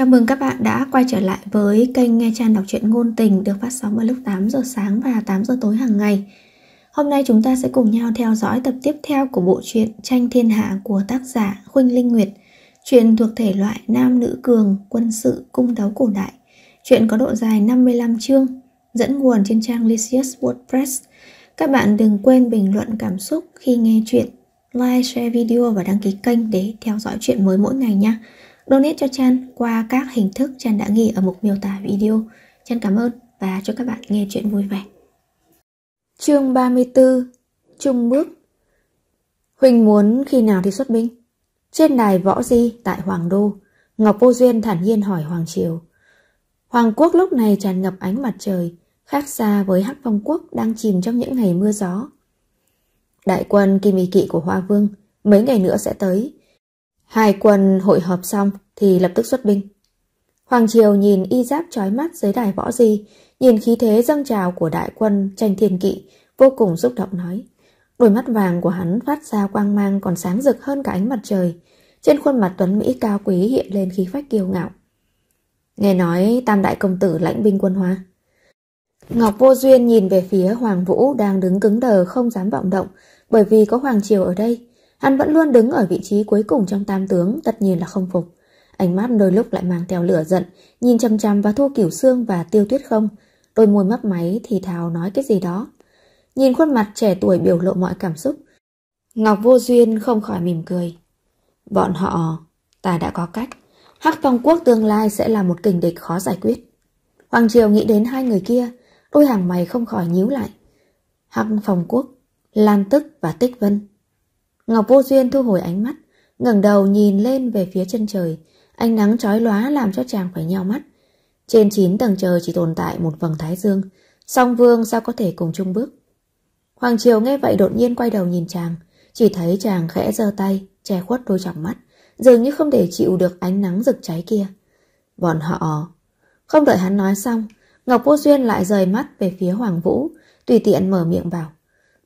Chào mừng các bạn đã quay trở lại với kênh Nghe trang đọc truyện ngôn tình được phát sóng vào lúc 8 giờ sáng và 8 giờ tối hàng ngày. Hôm nay chúng ta sẽ cùng nhau theo dõi tập tiếp theo của bộ truyện Tranh Thiên Hạ của tác giả Khuynh Linh Nguyệt. Truyện thuộc thể loại nam nữ cường, quân sự, cung đấu cổ đại. Truyện có độ dài 55 chương, dẫn nguồn trên trang Lysias WordPress. Các bạn đừng quên bình luận cảm xúc khi nghe truyện, like, share video và đăng ký kênh để theo dõi chuyện mới mỗi ngày nhé donate cho Chan qua các hình thức Chan đã ghi ở mục miêu tả video. Chan cảm ơn và cho các bạn nghe chuyện vui vẻ. Chương 34 Trung bước Huỳnh muốn khi nào thì xuất binh? Trên đài võ di tại Hoàng Đô, Ngọc Vô Duyên thản nhiên hỏi Hoàng Triều. Hoàng quốc lúc này tràn ngập ánh mặt trời, khác xa với hắc phong quốc đang chìm trong những ngày mưa gió. Đại quân Kim Y Kỵ của Hoa Vương mấy ngày nữa sẽ tới, Hai quân hội họp xong thì lập tức xuất binh. Hoàng Triều nhìn y giáp trói mắt dưới đài võ di, nhìn khí thế dâng trào của đại quân tranh thiên kỵ, vô cùng xúc động nói. Đôi mắt vàng của hắn phát ra quang mang còn sáng rực hơn cả ánh mặt trời. Trên khuôn mặt Tuấn Mỹ cao quý hiện lên khí phách kiêu ngạo. Nghe nói tam đại công tử lãnh binh quân hóa. Ngọc Vô Duyên nhìn về phía Hoàng Vũ đang đứng cứng đờ không dám vọng động bởi vì có Hoàng Triều ở đây. Hắn vẫn luôn đứng ở vị trí cuối cùng trong tam tướng Tất nhiên là không phục Ánh mắt đôi lúc lại mang theo lửa giận Nhìn chầm chầm vào Thu Kiểu xương và Tiêu Tuyết không Đôi môi mấp máy thì thào nói cái gì đó Nhìn khuôn mặt trẻ tuổi biểu lộ mọi cảm xúc Ngọc Vô Duyên không khỏi mỉm cười Bọn họ Ta đã có cách Hắc Phong Quốc tương lai sẽ là một kình địch khó giải quyết Hoàng Triều nghĩ đến hai người kia Đôi hàng mày không khỏi nhíu lại Hắc Phong Quốc Lan Tức và Tích Vân Ngọc Vô Duyên thu hồi ánh mắt, ngẩng đầu nhìn lên về phía chân trời. Ánh nắng chói lóa làm cho chàng phải nheo mắt. Trên chín tầng trời chỉ tồn tại một vầng thái dương. Song Vương sao có thể cùng chung bước? Hoàng Triều nghe vậy đột nhiên quay đầu nhìn chàng. Chỉ thấy chàng khẽ giơ tay, che khuất đôi trọng mắt. Dường như không để chịu được ánh nắng rực cháy kia. Bọn họ... Không đợi hắn nói xong, Ngọc Vô Duyên lại rời mắt về phía Hoàng Vũ, tùy tiện mở miệng bảo.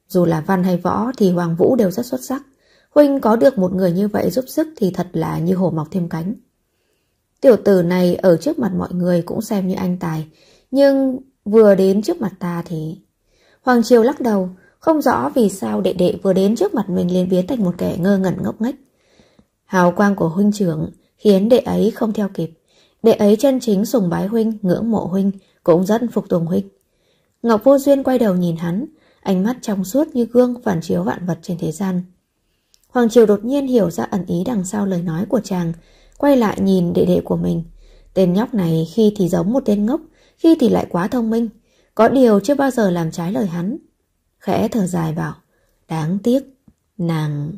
Dù là văn hay võ thì Hoàng Vũ đều rất xuất sắc. Huynh có được một người như vậy giúp sức thì thật là như hổ mọc thêm cánh. Tiểu tử này ở trước mặt mọi người cũng xem như anh tài, nhưng vừa đến trước mặt ta thì... Hoàng Triều lắc đầu, không rõ vì sao đệ đệ vừa đến trước mặt mình liền biến thành một kẻ ngơ ngẩn ngốc nghếch. Hào quang của huynh trưởng khiến đệ ấy không theo kịp. Đệ ấy chân chính sùng bái huynh, ngưỡng mộ huynh, cũng rất phục tùng huynh. Ngọc Vô Duyên quay đầu nhìn hắn, ánh mắt trong suốt như gương phản chiếu vạn vật trên thế gian. Hoàng Triều đột nhiên hiểu ra ẩn ý đằng sau lời nói của chàng, quay lại nhìn đệ đệ của mình. Tên nhóc này khi thì giống một tên ngốc, khi thì lại quá thông minh, có điều chưa bao giờ làm trái lời hắn. Khẽ thở dài bảo, đáng tiếc, nàng...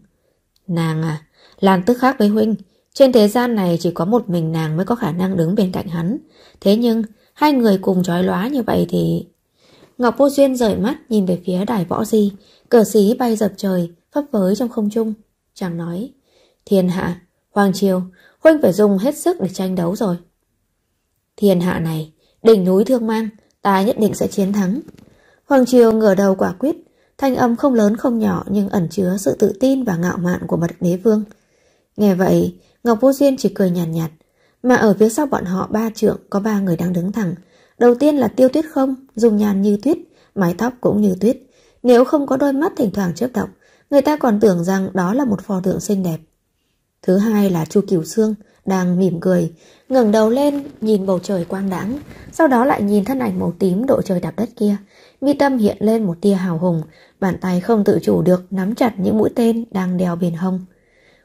Nàng à, làng tức khác với huynh, trên thế gian này chỉ có một mình nàng mới có khả năng đứng bên cạnh hắn. Thế nhưng, hai người cùng trói lóa như vậy thì Ngọc Vô Duyên rời mắt nhìn về phía đài võ di Cờ xí bay dập trời phấp với trong không trung Chàng nói Thiên hạ, Hoàng Triều Huynh phải dùng hết sức để tranh đấu rồi Thiên hạ này Đỉnh núi thương mang Ta nhất định sẽ chiến thắng Hoàng Triều ngửa đầu quả quyết Thanh âm không lớn không nhỏ Nhưng ẩn chứa sự tự tin và ngạo mạn của bậc đế vương Nghe vậy Ngọc Vô Duyên chỉ cười nhàn nhạt, nhạt Mà ở phía sau bọn họ ba trượng Có ba người đang đứng thẳng Đầu tiên là tiêu tuyết không, dùng nhàn như tuyết, mái tóc cũng như tuyết. Nếu không có đôi mắt thỉnh thoảng chớp động, người ta còn tưởng rằng đó là một pho tượng xinh đẹp. Thứ hai là Chu Cửu Sương, đang mỉm cười, ngẩng đầu lên nhìn bầu trời quang đãng, sau đó lại nhìn thân ảnh màu tím độ trời đạp đất kia. Mi tâm hiện lên một tia hào hùng, bàn tay không tự chủ được nắm chặt những mũi tên đang đeo bên hông.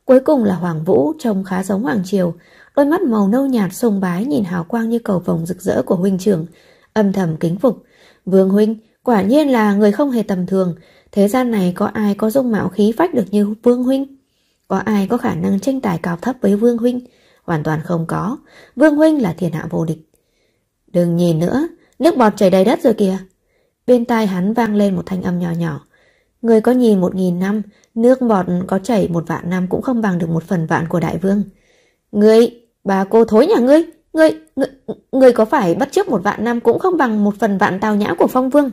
Cuối cùng là Hoàng Vũ trông khá giống Hoàng Triều, đôi mắt màu nâu nhạt sông bái nhìn hào quang như cầu vồng rực rỡ của huynh trưởng, âm thầm kính phục. Vương huynh, quả nhiên là người không hề tầm thường, thế gian này có ai có dung mạo khí phách được như Vương huynh? Có ai có khả năng tranh tài cao thấp với Vương huynh? Hoàn toàn không có, Vương huynh là thiên hạ vô địch. Đừng nhìn nữa, nước bọt chảy đầy đất rồi kìa. Bên tai hắn vang lên một thanh âm nhỏ nhỏ. Người có nhìn một nghìn năm, Nước bọt có chảy một vạn năm cũng không bằng được một phần vạn của đại vương. Ngươi, bà cô thối nhà ngươi, ngươi, ngươi, ngươi có phải bắt trước một vạn năm cũng không bằng một phần vạn tào nhã của phong vương.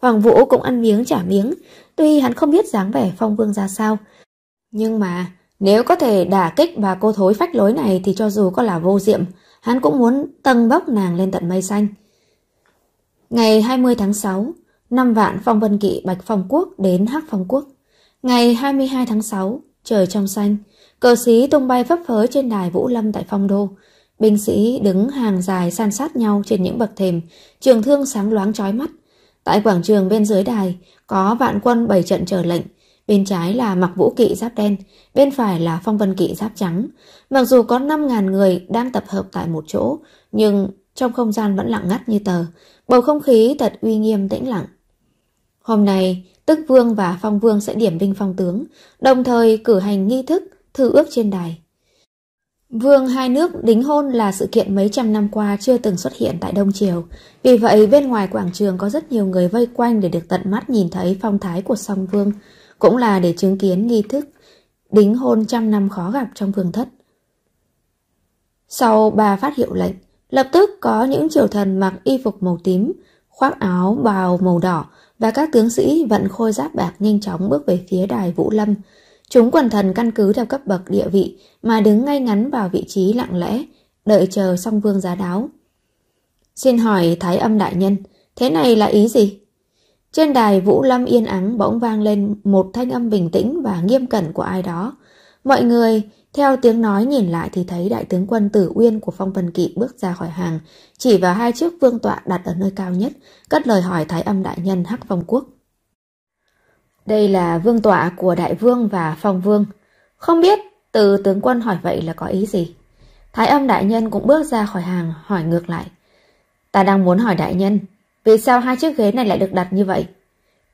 Hoàng Vũ cũng ăn miếng trả miếng, tuy hắn không biết dáng vẻ phong vương ra sao. Nhưng mà, nếu có thể đả kích bà cô thối phách lối này thì cho dù có là vô diệm, hắn cũng muốn tâng bốc nàng lên tận mây xanh. Ngày 20 tháng 6, năm vạn phong vân kỵ Bạch Phong Quốc đến Hắc Phong Quốc. Ngày 22 tháng 6, trời trong xanh, cờ sĩ tung bay phấp phới trên đài Vũ Lâm tại Phong Đô. Binh sĩ đứng hàng dài san sát nhau trên những bậc thềm, trường thương sáng loáng trói mắt. Tại quảng trường bên dưới đài, có vạn quân bảy trận chờ lệnh. Bên trái là mặc vũ kỵ giáp đen, bên phải là phong vân kỵ giáp trắng. Mặc dù có 5.000 người đang tập hợp tại một chỗ, nhưng trong không gian vẫn lặng ngắt như tờ, bầu không khí thật uy nghiêm tĩnh lặng. Hôm nay, tức vương và phong vương sẽ điểm binh phong tướng, đồng thời cử hành nghi thức, thư ước trên đài. Vương hai nước đính hôn là sự kiện mấy trăm năm qua chưa từng xuất hiện tại Đông Triều, vì vậy bên ngoài quảng trường có rất nhiều người vây quanh để được tận mắt nhìn thấy phong thái của song vương, cũng là để chứng kiến nghi thức đính hôn trăm năm khó gặp trong vương thất. Sau bà phát hiệu lệnh, lập tức có những triều thần mặc y phục màu tím, khoác áo bào màu đỏ, và các tướng sĩ vận khôi giáp bạc nhanh chóng bước về phía đài Vũ Lâm. Chúng quần thần căn cứ theo cấp bậc địa vị mà đứng ngay ngắn vào vị trí lặng lẽ, đợi chờ song vương giá đáo. Xin hỏi Thái âm đại nhân, thế này là ý gì? Trên đài Vũ Lâm yên ắng bỗng vang lên một thanh âm bình tĩnh và nghiêm cẩn của ai đó. Mọi người theo tiếng nói nhìn lại thì thấy đại tướng quân Tử Uyên của Phong Vân Kỵ bước ra khỏi hàng, chỉ vào hai chiếc vương tọa đặt ở nơi cao nhất, cất lời hỏi Thái âm đại nhân Hắc Phong Quốc. Đây là vương tọa của đại vương và phong vương. Không biết từ tướng quân hỏi vậy là có ý gì? Thái âm đại nhân cũng bước ra khỏi hàng hỏi ngược lại. Ta đang muốn hỏi đại nhân, vì sao hai chiếc ghế này lại được đặt như vậy?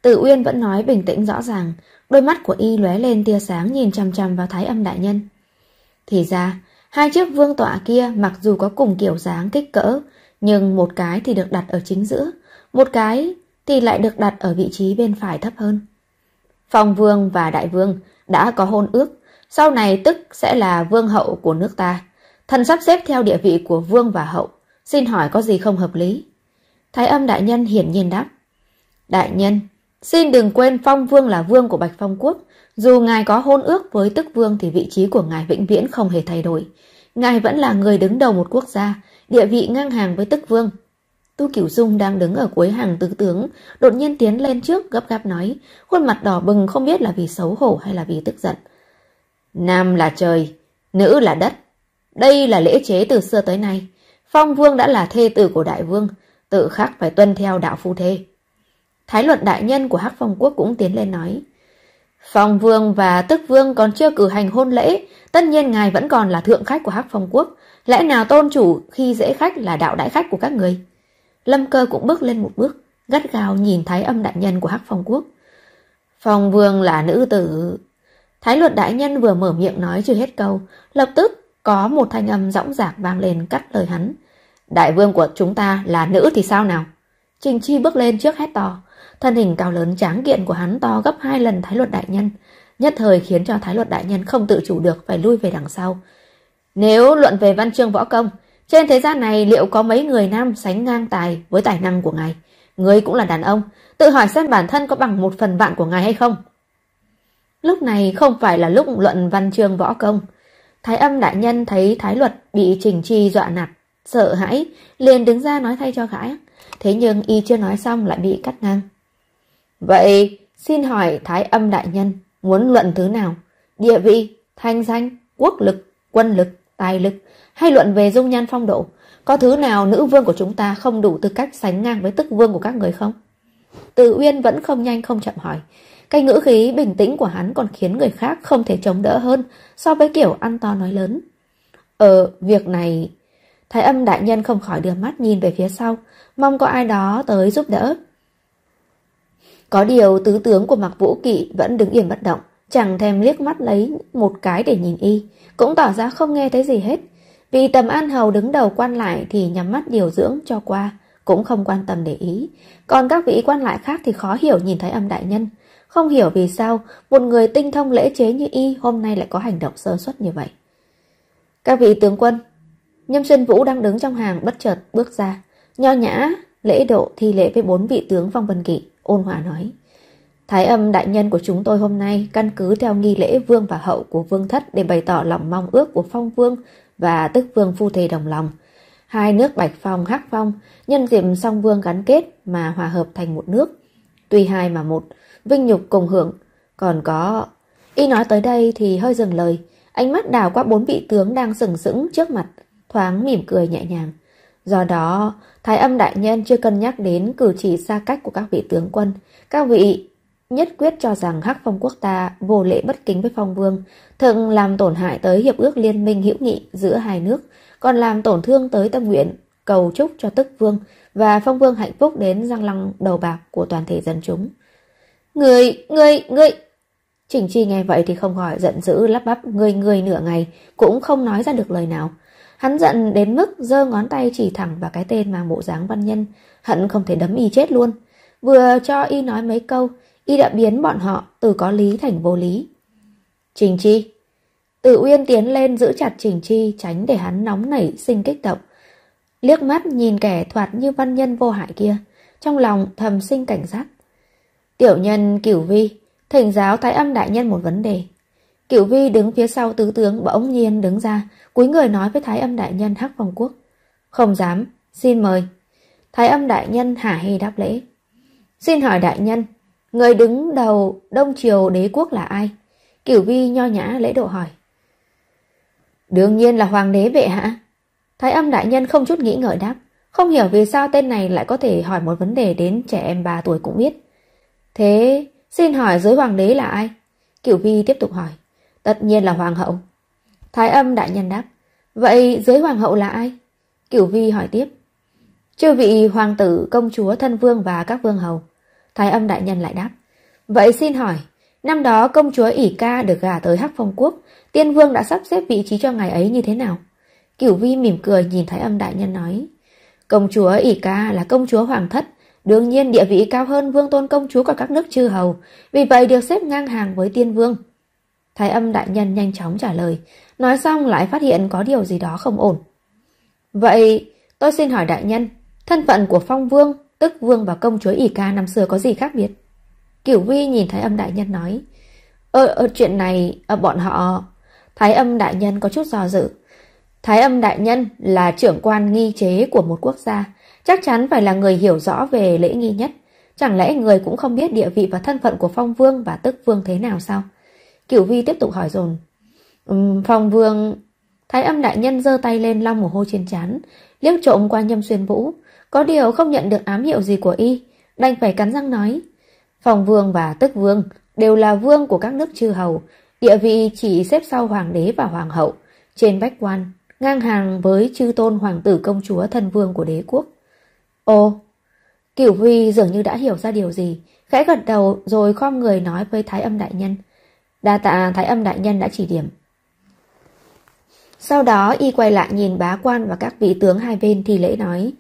Tử Uyên vẫn nói bình tĩnh rõ ràng, đôi mắt của y lóe lên tia sáng nhìn chăm chăm vào thái âm đại nhân. Thì ra, hai chiếc vương tọa kia mặc dù có cùng kiểu dáng kích cỡ, nhưng một cái thì được đặt ở chính giữa, một cái thì lại được đặt ở vị trí bên phải thấp hơn. Phong vương và đại vương đã có hôn ước, sau này tức sẽ là vương hậu của nước ta. Thần sắp xếp theo địa vị của vương và hậu, xin hỏi có gì không hợp lý? Thái âm đại nhân hiển nhiên đáp. Đại nhân, Xin đừng quên Phong Vương là vương của Bạch Phong Quốc. Dù ngài có hôn ước với tức vương thì vị trí của ngài vĩnh viễn không hề thay đổi. Ngài vẫn là người đứng đầu một quốc gia, địa vị ngang hàng với tức vương. Tu Cửu Dung đang đứng ở cuối hàng tứ tướng, đột nhiên tiến lên trước gấp gáp nói, khuôn mặt đỏ bừng không biết là vì xấu hổ hay là vì tức giận. Nam là trời, nữ là đất. Đây là lễ chế từ xưa tới nay. Phong Vương đã là thê tử của Đại Vương, tự khắc phải tuân theo đạo phu thê. Thái luận đại nhân của Hắc Phong Quốc cũng tiến lên nói. Phong Vương và Tức Vương còn chưa cử hành hôn lễ, tất nhiên ngài vẫn còn là thượng khách của Hắc Phong Quốc. Lẽ nào tôn chủ khi dễ khách là đạo đại khách của các người? Lâm cơ cũng bước lên một bước, gắt gao nhìn thái âm đại nhân của Hắc Phong Quốc. Phong Vương là nữ tử. Thái luận đại nhân vừa mở miệng nói chưa hết câu, lập tức có một thanh âm rõng rạc vang lên cắt lời hắn. Đại vương của chúng ta là nữ thì sao nào? Trình Chi bước lên trước hét to. Thân hình cao lớn tráng kiện của hắn to gấp hai lần Thái Luật Đại Nhân, nhất thời khiến cho Thái Luật Đại Nhân không tự chủ được phải lui về đằng sau. Nếu luận về văn chương võ công, trên thế gian này liệu có mấy người nam sánh ngang tài với tài năng của ngài? Ngươi cũng là đàn ông, tự hỏi xem bản thân có bằng một phần vạn của ngài hay không? Lúc này không phải là lúc luận văn chương võ công. Thái âm đại nhân thấy thái luật bị trình chi dọa nạt, sợ hãi, liền đứng ra nói thay cho gã. Thế nhưng y chưa nói xong lại bị cắt ngang. Vậy xin hỏi Thái âm đại nhân muốn luận thứ nào? Địa vị, thanh danh, quốc lực, quân lực, tài lực hay luận về dung nhan phong độ? Có thứ nào nữ vương của chúng ta không đủ tư cách sánh ngang với tức vương của các người không? Từ Uyên vẫn không nhanh không chậm hỏi. Cái ngữ khí bình tĩnh của hắn còn khiến người khác không thể chống đỡ hơn so với kiểu ăn to nói lớn. Ờ, việc này... Thái âm đại nhân không khỏi đưa mắt nhìn về phía sau, mong có ai đó tới giúp đỡ. Có điều tứ tướng của Mạc Vũ Kỵ vẫn đứng yên bất động, chẳng thèm liếc mắt lấy một cái để nhìn y, cũng tỏ ra không nghe thấy gì hết. Vì tầm an hầu đứng đầu quan lại thì nhắm mắt điều dưỡng cho qua, cũng không quan tâm để ý. Còn các vị quan lại khác thì khó hiểu nhìn thấy âm đại nhân. Không hiểu vì sao một người tinh thông lễ chế như y hôm nay lại có hành động sơ suất như vậy. Các vị tướng quân, Nhâm xuân Vũ đang đứng trong hàng bất chợt bước ra, nho nhã, lễ độ thi lễ với bốn vị tướng phong vân kỵ ôn hòa nói. Thái âm đại nhân của chúng tôi hôm nay căn cứ theo nghi lễ vương và hậu của vương thất để bày tỏ lòng mong ước của phong vương và tức vương phu thề đồng lòng. Hai nước Bạch Phong, Hắc Phong, nhân dịp song vương gắn kết mà hòa hợp thành một nước. Tuy hai mà một, vinh nhục cùng hưởng. Còn có... Y nói tới đây thì hơi dừng lời, ánh mắt đảo qua bốn vị tướng đang sừng sững trước mặt, thoáng mỉm cười nhẹ nhàng. Do đó, Thái âm đại nhân chưa cân nhắc đến cử chỉ xa cách của các vị tướng quân. Các vị nhất quyết cho rằng Hắc Phong quốc ta vô lễ bất kính với Phong Vương, thượng làm tổn hại tới hiệp ước liên minh hữu nghị giữa hai nước, còn làm tổn thương tới tâm nguyện, cầu chúc cho Tức Vương và Phong Vương hạnh phúc đến răng lăng đầu bạc của toàn thể dân chúng. Người, người, người... Chỉnh Chi nghe vậy thì không gọi giận dữ lắp bắp người người nửa ngày, cũng không nói ra được lời nào. Hắn giận đến mức giơ ngón tay chỉ thẳng vào cái tên mang bộ dáng văn nhân, hận không thể đấm y chết luôn. Vừa cho y nói mấy câu, y đã biến bọn họ từ có lý thành vô lý. Trình Chi Tử Uyên tiến lên giữ chặt Trình Chi tránh để hắn nóng nảy sinh kích động. Liếc mắt nhìn kẻ thoạt như văn nhân vô hại kia, trong lòng thầm sinh cảnh giác. Tiểu nhân cửu vi, thỉnh giáo thái âm đại nhân một vấn đề. Cửu Vi đứng phía sau tứ tướng bỗng nhiên đứng ra, cúi người nói với Thái âm đại nhân Hắc phong Quốc. Không dám, xin mời. Thái âm đại nhân hả hê đáp lễ. Xin hỏi đại nhân, người đứng đầu Đông Triều đế quốc là ai? Cửu Vi nho nhã lễ độ hỏi. Đương nhiên là hoàng đế vệ hạ. Thái âm đại nhân không chút nghĩ ngợi đáp. Không hiểu vì sao tên này lại có thể hỏi một vấn đề đến trẻ em 3 tuổi cũng biết. Thế, xin hỏi dưới hoàng đế là ai? Cửu Vi tiếp tục hỏi. Tất nhiên là hoàng hậu. Thái âm đại nhân đáp. Vậy dưới hoàng hậu là ai? Cửu vi hỏi tiếp. Chư vị hoàng tử, công chúa, thân vương và các vương hầu. Thái âm đại nhân lại đáp. Vậy xin hỏi, năm đó công chúa ỉ ca được gả tới Hắc Phong Quốc, tiên vương đã sắp xếp vị trí cho ngài ấy như thế nào? Cửu vi mỉm cười nhìn Thái âm đại nhân nói. Công chúa ỉ ca là công chúa hoàng thất, đương nhiên địa vị cao hơn vương tôn công chúa của các nước chư hầu, vì vậy được xếp ngang hàng với tiên vương. Thái âm đại nhân nhanh chóng trả lời, nói xong lại phát hiện có điều gì đó không ổn. Vậy, tôi xin hỏi đại nhân, thân phận của phong vương, tức vương và công chúa ỷ ca năm xưa có gì khác biệt? Kiểu vi nhìn thái âm đại nhân nói, Ơ, ờ, ờ, chuyện này, ờ, bọn họ... Thái âm đại nhân có chút do dự. Thái âm đại nhân là trưởng quan nghi chế của một quốc gia, chắc chắn phải là người hiểu rõ về lễ nghi nhất. Chẳng lẽ người cũng không biết địa vị và thân phận của phong vương và tức vương thế nào sao? Cửu Vi tiếp tục hỏi dồn um, Phong Vương Thái âm đại nhân giơ tay lên long mồ hôi trên chán Liếc trộm qua nhâm xuyên vũ Có điều không nhận được ám hiệu gì của y Đành phải cắn răng nói Phòng Vương và Tức Vương Đều là vương của các nước chư hầu Địa vị chỉ xếp sau hoàng đế và hoàng hậu Trên bách quan Ngang hàng với chư tôn hoàng tử công chúa thân vương của đế quốc Ồ Cửu Vi dường như đã hiểu ra điều gì Khẽ gật đầu rồi khom người nói với thái âm đại nhân Đa tạ thái âm đại nhân đã chỉ điểm. Sau đó y quay lại nhìn bá quan và các vị tướng hai bên thì lễ nói.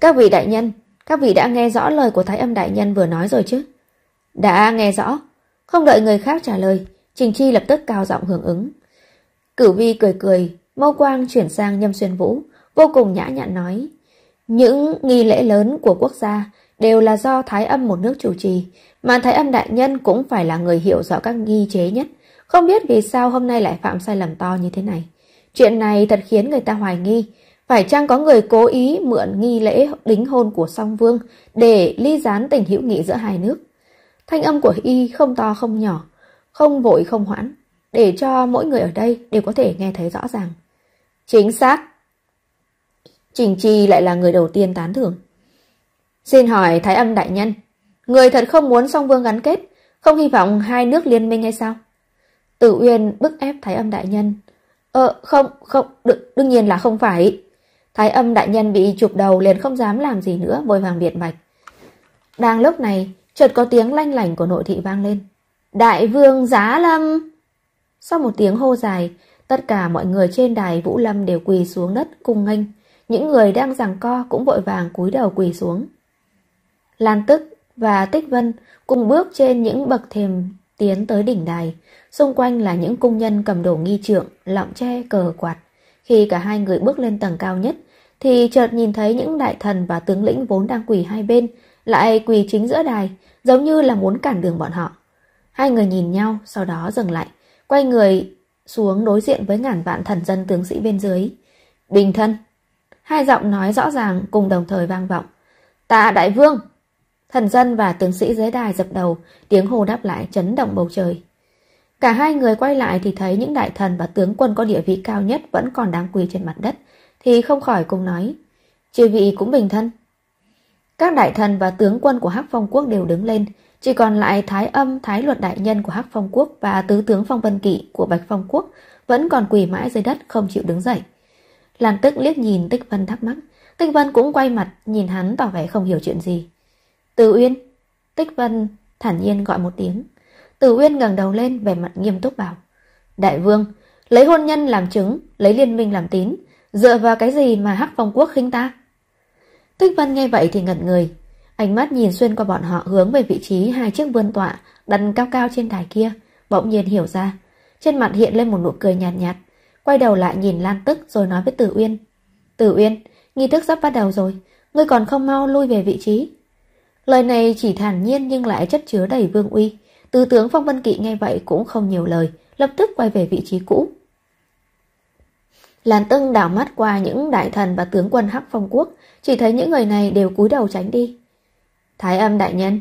Các vị đại nhân, các vị đã nghe rõ lời của thái âm đại nhân vừa nói rồi chứ? Đã nghe rõ. Không đợi người khác trả lời, Trình Chi lập tức cao giọng hưởng ứng. Cửu vi cười cười, mâu quang chuyển sang nhâm xuyên vũ, vô cùng nhã nhặn nói. Những nghi lễ lớn của quốc gia đều là do Thái Âm một nước chủ trì, mà Thái Âm đại nhân cũng phải là người hiểu rõ các nghi chế nhất, không biết vì sao hôm nay lại phạm sai lầm to như thế này. Chuyện này thật khiến người ta hoài nghi, phải chăng có người cố ý mượn nghi lễ đính hôn của song vương để ly gián tình hữu nghị giữa hai nước? Thanh âm của y không to không nhỏ, không vội không hoãn, để cho mỗi người ở đây đều có thể nghe thấy rõ ràng. Chính xác! Trình Chi lại là người đầu tiên tán thưởng. Xin hỏi Thái Âm Đại Nhân, người thật không muốn song vương gắn kết, không hy vọng hai nước liên minh hay sao? Tử Uyên bức ép Thái Âm Đại Nhân. Ờ, không, không, đương nhiên là không phải. Thái Âm Đại Nhân bị chụp đầu liền không dám làm gì nữa, vội vàng biệt bạch. Đang lúc này, chợt có tiếng lanh lảnh của nội thị vang lên. Đại vương giá lâm! Sau một tiếng hô dài, tất cả mọi người trên đài Vũ Lâm đều quỳ xuống đất cung nghênh. Những người đang giằng co cũng vội vàng cúi đầu quỳ xuống. Lan Tức và Tích Vân cùng bước trên những bậc thềm tiến tới đỉnh đài. Xung quanh là những cung nhân cầm đồ nghi trượng, lọng tre, cờ quạt. Khi cả hai người bước lên tầng cao nhất, thì chợt nhìn thấy những đại thần và tướng lĩnh vốn đang quỳ hai bên, lại quỳ chính giữa đài, giống như là muốn cản đường bọn họ. Hai người nhìn nhau, sau đó dừng lại, quay người xuống đối diện với ngàn vạn thần dân tướng sĩ bên dưới. Bình thân! Hai giọng nói rõ ràng cùng đồng thời vang vọng. Ta đại vương! Thần dân và tướng sĩ dưới đài dập đầu, tiếng hô đáp lại chấn động bầu trời. Cả hai người quay lại thì thấy những đại thần và tướng quân có địa vị cao nhất vẫn còn đang quỳ trên mặt đất, thì không khỏi cùng nói, chư vị cũng bình thân. Các đại thần và tướng quân của Hắc Phong Quốc đều đứng lên, chỉ còn lại Thái Âm, Thái Luật Đại Nhân của Hắc Phong Quốc và Tứ Tướng Phong Vân Kỵ của Bạch Phong Quốc vẫn còn quỳ mãi dưới đất không chịu đứng dậy. Lan Tức liếc nhìn Tích Vân thắc mắc, Tích Vân cũng quay mặt nhìn hắn tỏ vẻ không hiểu chuyện gì. Từ Uyên Tích Vân thản nhiên gọi một tiếng Từ Uyên ngẩng đầu lên vẻ mặt nghiêm túc bảo Đại vương Lấy hôn nhân làm chứng Lấy liên minh làm tín Dựa vào cái gì mà hắc phong quốc khinh ta Tích Vân nghe vậy thì ngẩn người Ánh mắt nhìn xuyên qua bọn họ hướng về vị trí Hai chiếc vương tọa đặt cao cao trên đài kia Bỗng nhiên hiểu ra Trên mặt hiện lên một nụ cười nhạt nhạt Quay đầu lại nhìn Lan Tức rồi nói với Tử Uyên Tử Uyên, nghi thức sắp bắt đầu rồi Ngươi còn không mau lui về vị trí Lời này chỉ thản nhiên nhưng lại chất chứa đầy vương uy. tư tướng Phong Vân Kỵ nghe vậy cũng không nhiều lời, lập tức quay về vị trí cũ. lan tưng đảo mắt qua những đại thần và tướng quân Hắc Phong Quốc, chỉ thấy những người này đều cúi đầu tránh đi. Thái âm đại nhân,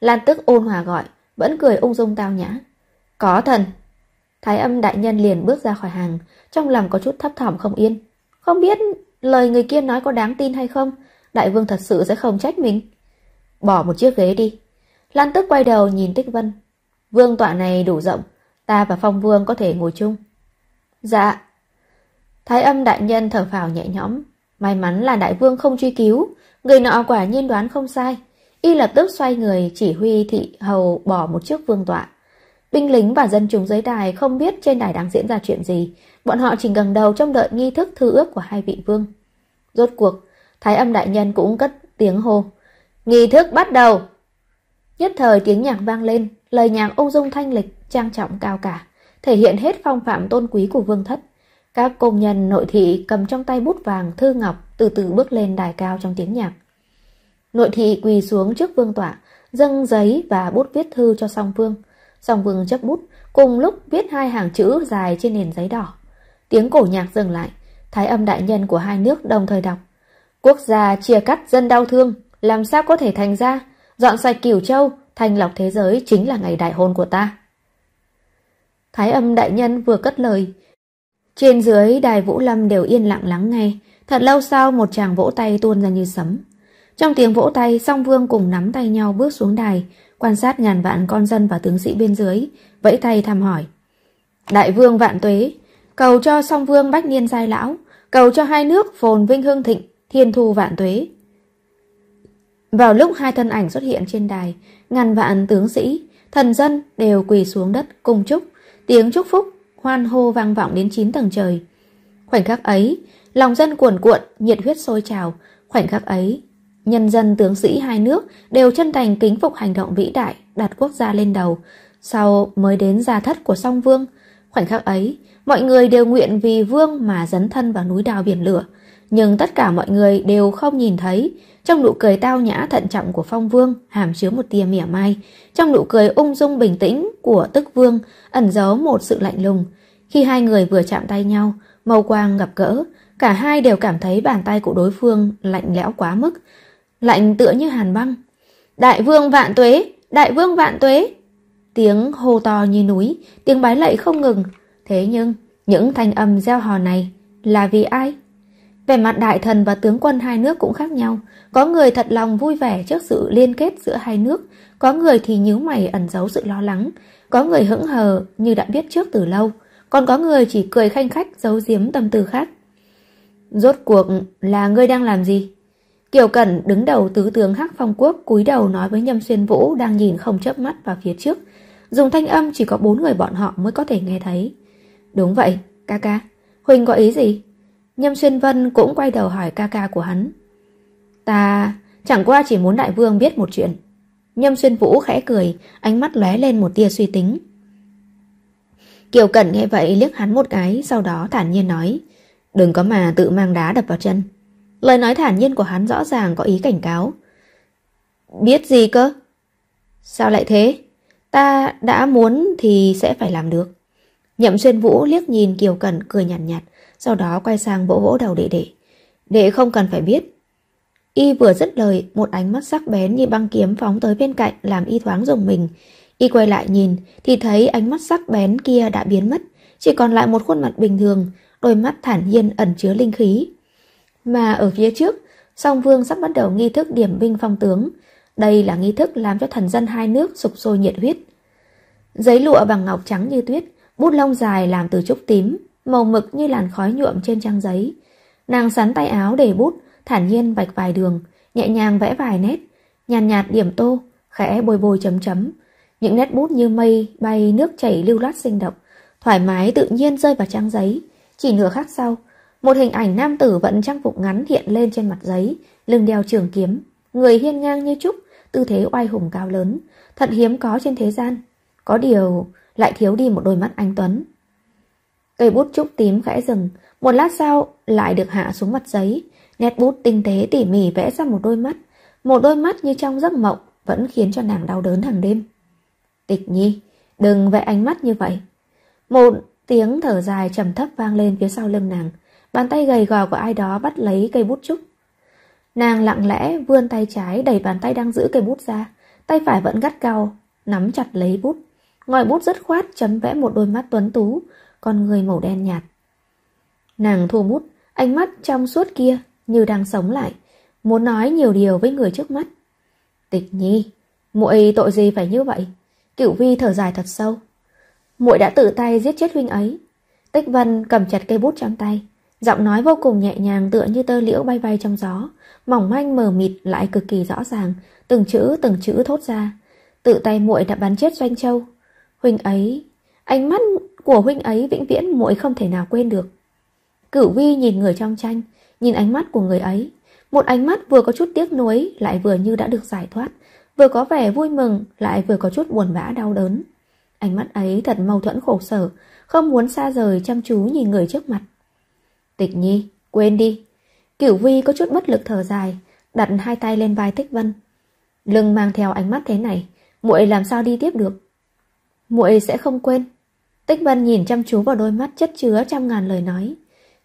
Lan tức ôn hòa gọi, vẫn cười ung dung tao nhã. Có thần. Thái âm đại nhân liền bước ra khỏi hàng, trong lòng có chút thấp thỏm không yên. Không biết lời người kia nói có đáng tin hay không, đại vương thật sự sẽ không trách mình. Bỏ một chiếc ghế đi. Lan tức quay đầu nhìn Tích Vân. Vương tọa này đủ rộng, ta và Phong Vương có thể ngồi chung. Dạ. Thái âm đại nhân thở phào nhẹ nhõm. May mắn là đại vương không truy cứu, người nọ quả nhiên đoán không sai. Y lập tức xoay người chỉ huy thị hầu bỏ một chiếc vương tọa. Binh lính và dân chúng dưới đài không biết trên đài đang diễn ra chuyện gì, bọn họ chỉ gần đầu trong đợi nghi thức thư ước của hai vị vương. Rốt cuộc, Thái âm đại nhân cũng cất tiếng hô. Nghi thức bắt đầu. Nhất thời tiếng nhạc vang lên, lời nhạc ung dung thanh lịch, trang trọng cao cả, thể hiện hết phong phạm tôn quý của vương thất. Các công nhân nội thị cầm trong tay bút vàng thư ngọc từ từ bước lên đài cao trong tiếng nhạc. Nội thị quỳ xuống trước vương tọa, dâng giấy và bút viết thư cho song vương. Song vương chấp bút, cùng lúc viết hai hàng chữ dài trên nền giấy đỏ. Tiếng cổ nhạc dừng lại, thái âm đại nhân của hai nước đồng thời đọc. Quốc gia chia cắt dân đau thương, làm sao có thể thành ra Dọn sạch cửu châu Thanh lọc thế giới chính là ngày đại hôn của ta Thái âm đại nhân vừa cất lời Trên dưới đài Vũ Lâm đều yên lặng lắng nghe Thật lâu sau một chàng vỗ tay tuôn ra như sấm Trong tiếng vỗ tay Song Vương cùng nắm tay nhau bước xuống đài Quan sát ngàn vạn con dân và tướng sĩ bên dưới Vẫy tay thăm hỏi Đại vương vạn tuế Cầu cho song vương bách niên giai lão Cầu cho hai nước phồn vinh hương thịnh Thiên thu vạn tuế vào lúc hai thân ảnh xuất hiện trên đài, ngàn vạn tướng sĩ, thần dân đều quỳ xuống đất cùng chúc, tiếng chúc phúc, hoan hô vang vọng đến chín tầng trời. Khoảnh khắc ấy, lòng dân cuồn cuộn, nhiệt huyết sôi trào, khoảnh khắc ấy, nhân dân tướng sĩ hai nước đều chân thành kính phục hành động vĩ đại đặt quốc gia lên đầu, sau mới đến gia thất của song vương. Khoảnh khắc ấy, mọi người đều nguyện vì vương mà dấn thân vào núi đào biển lửa, nhưng tất cả mọi người đều không nhìn thấy. Trong nụ cười tao nhã thận trọng của Phong Vương hàm chứa một tia mỉa mai, trong nụ cười ung dung bình tĩnh của Tức Vương ẩn giấu một sự lạnh lùng. Khi hai người vừa chạm tay nhau, mâu quang gặp gỡ, cả hai đều cảm thấy bàn tay của đối phương lạnh lẽo quá mức, lạnh tựa như hàn băng. Đại vương vạn tuế, đại vương vạn tuế. Tiếng hô to như núi, tiếng bái lạy không ngừng. Thế nhưng, những thanh âm gieo hò này là vì ai? Về mặt đại thần và tướng quân hai nước cũng khác nhau. Có người thật lòng vui vẻ trước sự liên kết giữa hai nước, có người thì nhíu mày ẩn giấu sự lo lắng, có người hững hờ như đã biết trước từ lâu, còn có người chỉ cười khanh khách giấu giếm tâm tư khác. Rốt cuộc là ngươi đang làm gì? Kiều Cẩn đứng đầu tứ tướng Hắc Phong Quốc cúi đầu nói với Nhâm Xuyên Vũ đang nhìn không chớp mắt vào phía trước, dùng thanh âm chỉ có bốn người bọn họ mới có thể nghe thấy. Đúng vậy, ca ca, Huynh có ý gì? Nhâm Xuyên Vân cũng quay đầu hỏi ca ca của hắn. Ta chẳng qua chỉ muốn đại vương biết một chuyện. Nhâm Xuyên Vũ khẽ cười, ánh mắt lóe lên một tia suy tính. Kiều Cẩn nghe vậy liếc hắn một cái, sau đó thản nhiên nói. Đừng có mà tự mang đá đập vào chân. Lời nói thản nhiên của hắn rõ ràng có ý cảnh cáo. Biết gì cơ? Sao lại thế? Ta đã muốn thì sẽ phải làm được. Nhậm xuyên vũ liếc nhìn Kiều Cẩn cười nhạt nhạt, sau đó quay sang vỗ vỗ đầu đệ đệ. Đệ không cần phải biết. Y vừa dứt lời, một ánh mắt sắc bén như băng kiếm phóng tới bên cạnh làm y thoáng dùng mình. Y quay lại nhìn thì thấy ánh mắt sắc bén kia đã biến mất, chỉ còn lại một khuôn mặt bình thường, đôi mắt thản nhiên ẩn chứa linh khí. Mà ở phía trước, song vương sắp bắt đầu nghi thức điểm binh phong tướng. Đây là nghi thức làm cho thần dân hai nước sục sôi nhiệt huyết. Giấy lụa bằng ngọc trắng như tuyết, bút lông dài làm từ trúc tím, màu mực như làn khói nhuộm trên trang giấy. Nàng sắn tay áo để bút, thản nhiên vạch vài đường, nhẹ nhàng vẽ vài nét, nhàn nhạt, điểm tô, khẽ bồi bồi chấm chấm. Những nét bút như mây bay nước chảy lưu loát sinh động, thoải mái tự nhiên rơi vào trang giấy. Chỉ nửa khắc sau, một hình ảnh nam tử vẫn trang phục ngắn hiện lên trên mặt giấy, lưng đeo trường kiếm, người hiên ngang như trúc, tư thế oai hùng cao lớn, thật hiếm có trên thế gian. Có điều lại thiếu đi một đôi mắt anh Tuấn. Cây bút trúc tím khẽ dừng, một lát sau lại được hạ xuống mặt giấy, nét bút tinh tế tỉ mỉ vẽ ra một đôi mắt, một đôi mắt như trong giấc mộng vẫn khiến cho nàng đau đớn hàng đêm. Tịch nhi, đừng vẽ ánh mắt như vậy. Một tiếng thở dài trầm thấp vang lên phía sau lưng nàng, bàn tay gầy gò của ai đó bắt lấy cây bút trúc. Nàng lặng lẽ vươn tay trái đẩy bàn tay đang giữ cây bút ra, tay phải vẫn gắt cao, nắm chặt lấy bút. Ngòi bút dứt khoát chấm vẽ một đôi mắt tuấn tú, con người màu đen nhạt. Nàng thu mút, ánh mắt trong suốt kia như đang sống lại, muốn nói nhiều điều với người trước mắt. Tịch nhi, muội tội gì phải như vậy? cựu vi thở dài thật sâu. muội đã tự tay giết chết huynh ấy. Tích vân cầm chặt cây bút trong tay, giọng nói vô cùng nhẹ nhàng tựa như tơ liễu bay bay trong gió, mỏng manh mờ mịt lại cực kỳ rõ ràng, từng chữ từng chữ thốt ra. Tự tay muội đã bắn chết Doanh Châu. Huynh ấy, ánh mắt của huynh ấy vĩnh viễn muội không thể nào quên được. Cửu Vi nhìn người trong tranh, nhìn ánh mắt của người ấy. Một ánh mắt vừa có chút tiếc nuối lại vừa như đã được giải thoát, vừa có vẻ vui mừng lại vừa có chút buồn bã đau đớn. Ánh mắt ấy thật mâu thuẫn khổ sở, không muốn xa rời chăm chú nhìn người trước mặt. Tịch nhi, quên đi. Cửu Vi có chút bất lực thở dài, đặt hai tay lên vai Tích Vân. Lưng mang theo ánh mắt thế này, muội làm sao đi tiếp được? Muội sẽ không quên. Tích Vân nhìn chăm chú vào đôi mắt chất chứa trăm ngàn lời nói.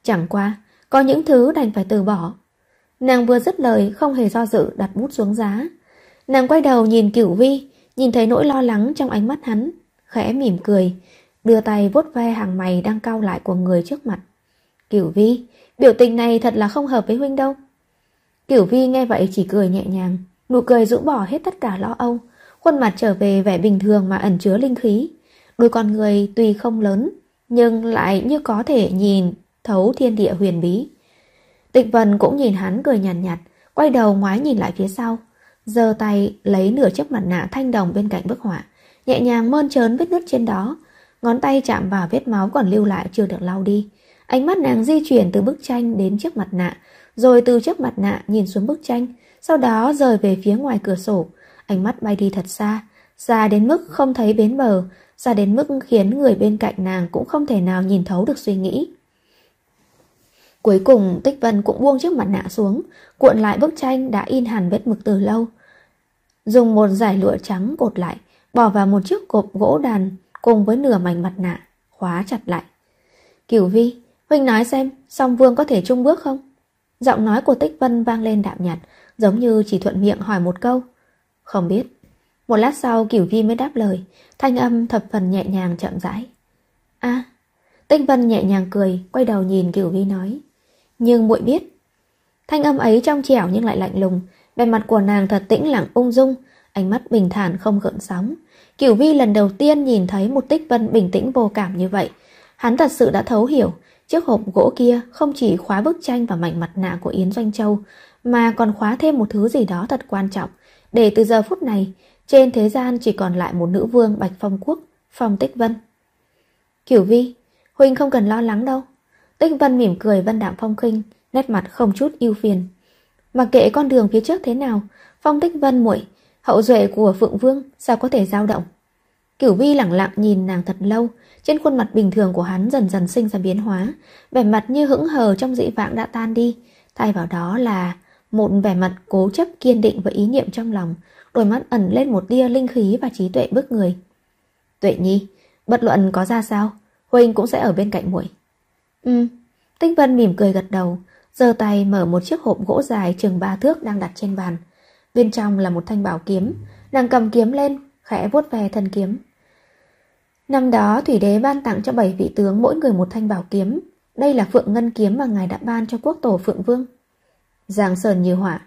Chẳng qua, có những thứ đành phải từ bỏ. Nàng vừa dứt lời không hề do dự đặt bút xuống giá. Nàng quay đầu nhìn cửu vi, nhìn thấy nỗi lo lắng trong ánh mắt hắn, khẽ mỉm cười, đưa tay vuốt ve hàng mày đang cau lại của người trước mặt. Cửu vi, biểu tình này thật là không hợp với huynh đâu. Cửu vi nghe vậy chỉ cười nhẹ nhàng, nụ cười rũ bỏ hết tất cả lo âu, khuôn mặt trở về vẻ bình thường mà ẩn chứa linh khí người con người tuy không lớn, nhưng lại như có thể nhìn thấu thiên địa huyền bí. Tịch Vân cũng nhìn hắn cười nhàn nhạt, nhạt, quay đầu ngoái nhìn lại phía sau, giơ tay lấy nửa chiếc mặt nạ thanh đồng bên cạnh bức họa, nhẹ nhàng mơn trớn vết nứt trên đó, ngón tay chạm vào vết máu còn lưu lại chưa được lau đi. Ánh mắt nàng di chuyển từ bức tranh đến chiếc mặt nạ, rồi từ chiếc mặt nạ nhìn xuống bức tranh, sau đó rời về phía ngoài cửa sổ, ánh mắt bay đi thật xa, xa đến mức không thấy bến bờ, ra đến mức khiến người bên cạnh nàng cũng không thể nào nhìn thấu được suy nghĩ. Cuối cùng Tích Vân cũng buông chiếc mặt nạ xuống, cuộn lại bức tranh đã in hẳn vết mực từ lâu. Dùng một giải lụa trắng cột lại, bỏ vào một chiếc cột gỗ đàn cùng với nửa mảnh mặt nạ, khóa chặt lại. Cửu Vi, Huynh nói xem, song vương có thể chung bước không? Giọng nói của Tích Vân vang lên đạm nhạt, giống như chỉ thuận miệng hỏi một câu. Không biết. Một lát sau Kiểu Vi mới đáp lời Thanh âm thập phần nhẹ nhàng chậm rãi a à, Tích Vân nhẹ nhàng cười Quay đầu nhìn Kiểu Vi nói Nhưng muội biết Thanh âm ấy trong trẻo nhưng lại lạnh lùng Bề mặt của nàng thật tĩnh lặng ung dung Ánh mắt bình thản không gợn sóng Kiểu Vi lần đầu tiên nhìn thấy một Tích Vân bình tĩnh vô cảm như vậy Hắn thật sự đã thấu hiểu Chiếc hộp gỗ kia không chỉ khóa bức tranh và mảnh mặt nạ của Yến Doanh Châu Mà còn khóa thêm một thứ gì đó thật quan trọng Để từ giờ phút này trên thế gian chỉ còn lại một nữ vương Bạch Phong Quốc, Phong Tích Vân. Kiểu vi, Huynh không cần lo lắng đâu. Tích Vân mỉm cười Vân Đạm Phong khinh, nét mặt không chút ưu phiền. Mặc kệ con đường phía trước thế nào, Phong Tích Vân muội, hậu duệ của Phượng Vương sao có thể dao động. Kiểu vi lặng lặng nhìn nàng thật lâu, trên khuôn mặt bình thường của hắn dần dần sinh ra biến hóa, vẻ mặt như hững hờ trong dị vãng đã tan đi, thay vào đó là một vẻ mặt cố chấp kiên định với ý niệm trong lòng, đôi mắt ẩn lên một tia linh khí và trí tuệ bước người. Tuệ nhi, bất luận có ra sao, Huynh cũng sẽ ở bên cạnh muội. Ừ, Tinh Vân mỉm cười gật đầu, giơ tay mở một chiếc hộp gỗ dài chừng ba thước đang đặt trên bàn. Bên trong là một thanh bảo kiếm, nàng cầm kiếm lên, khẽ vuốt về thân kiếm. Năm đó Thủy Đế ban tặng cho bảy vị tướng mỗi người một thanh bảo kiếm. Đây là Phượng Ngân Kiếm mà ngài đã ban cho quốc tổ Phượng Vương. giàng sờn như hỏa.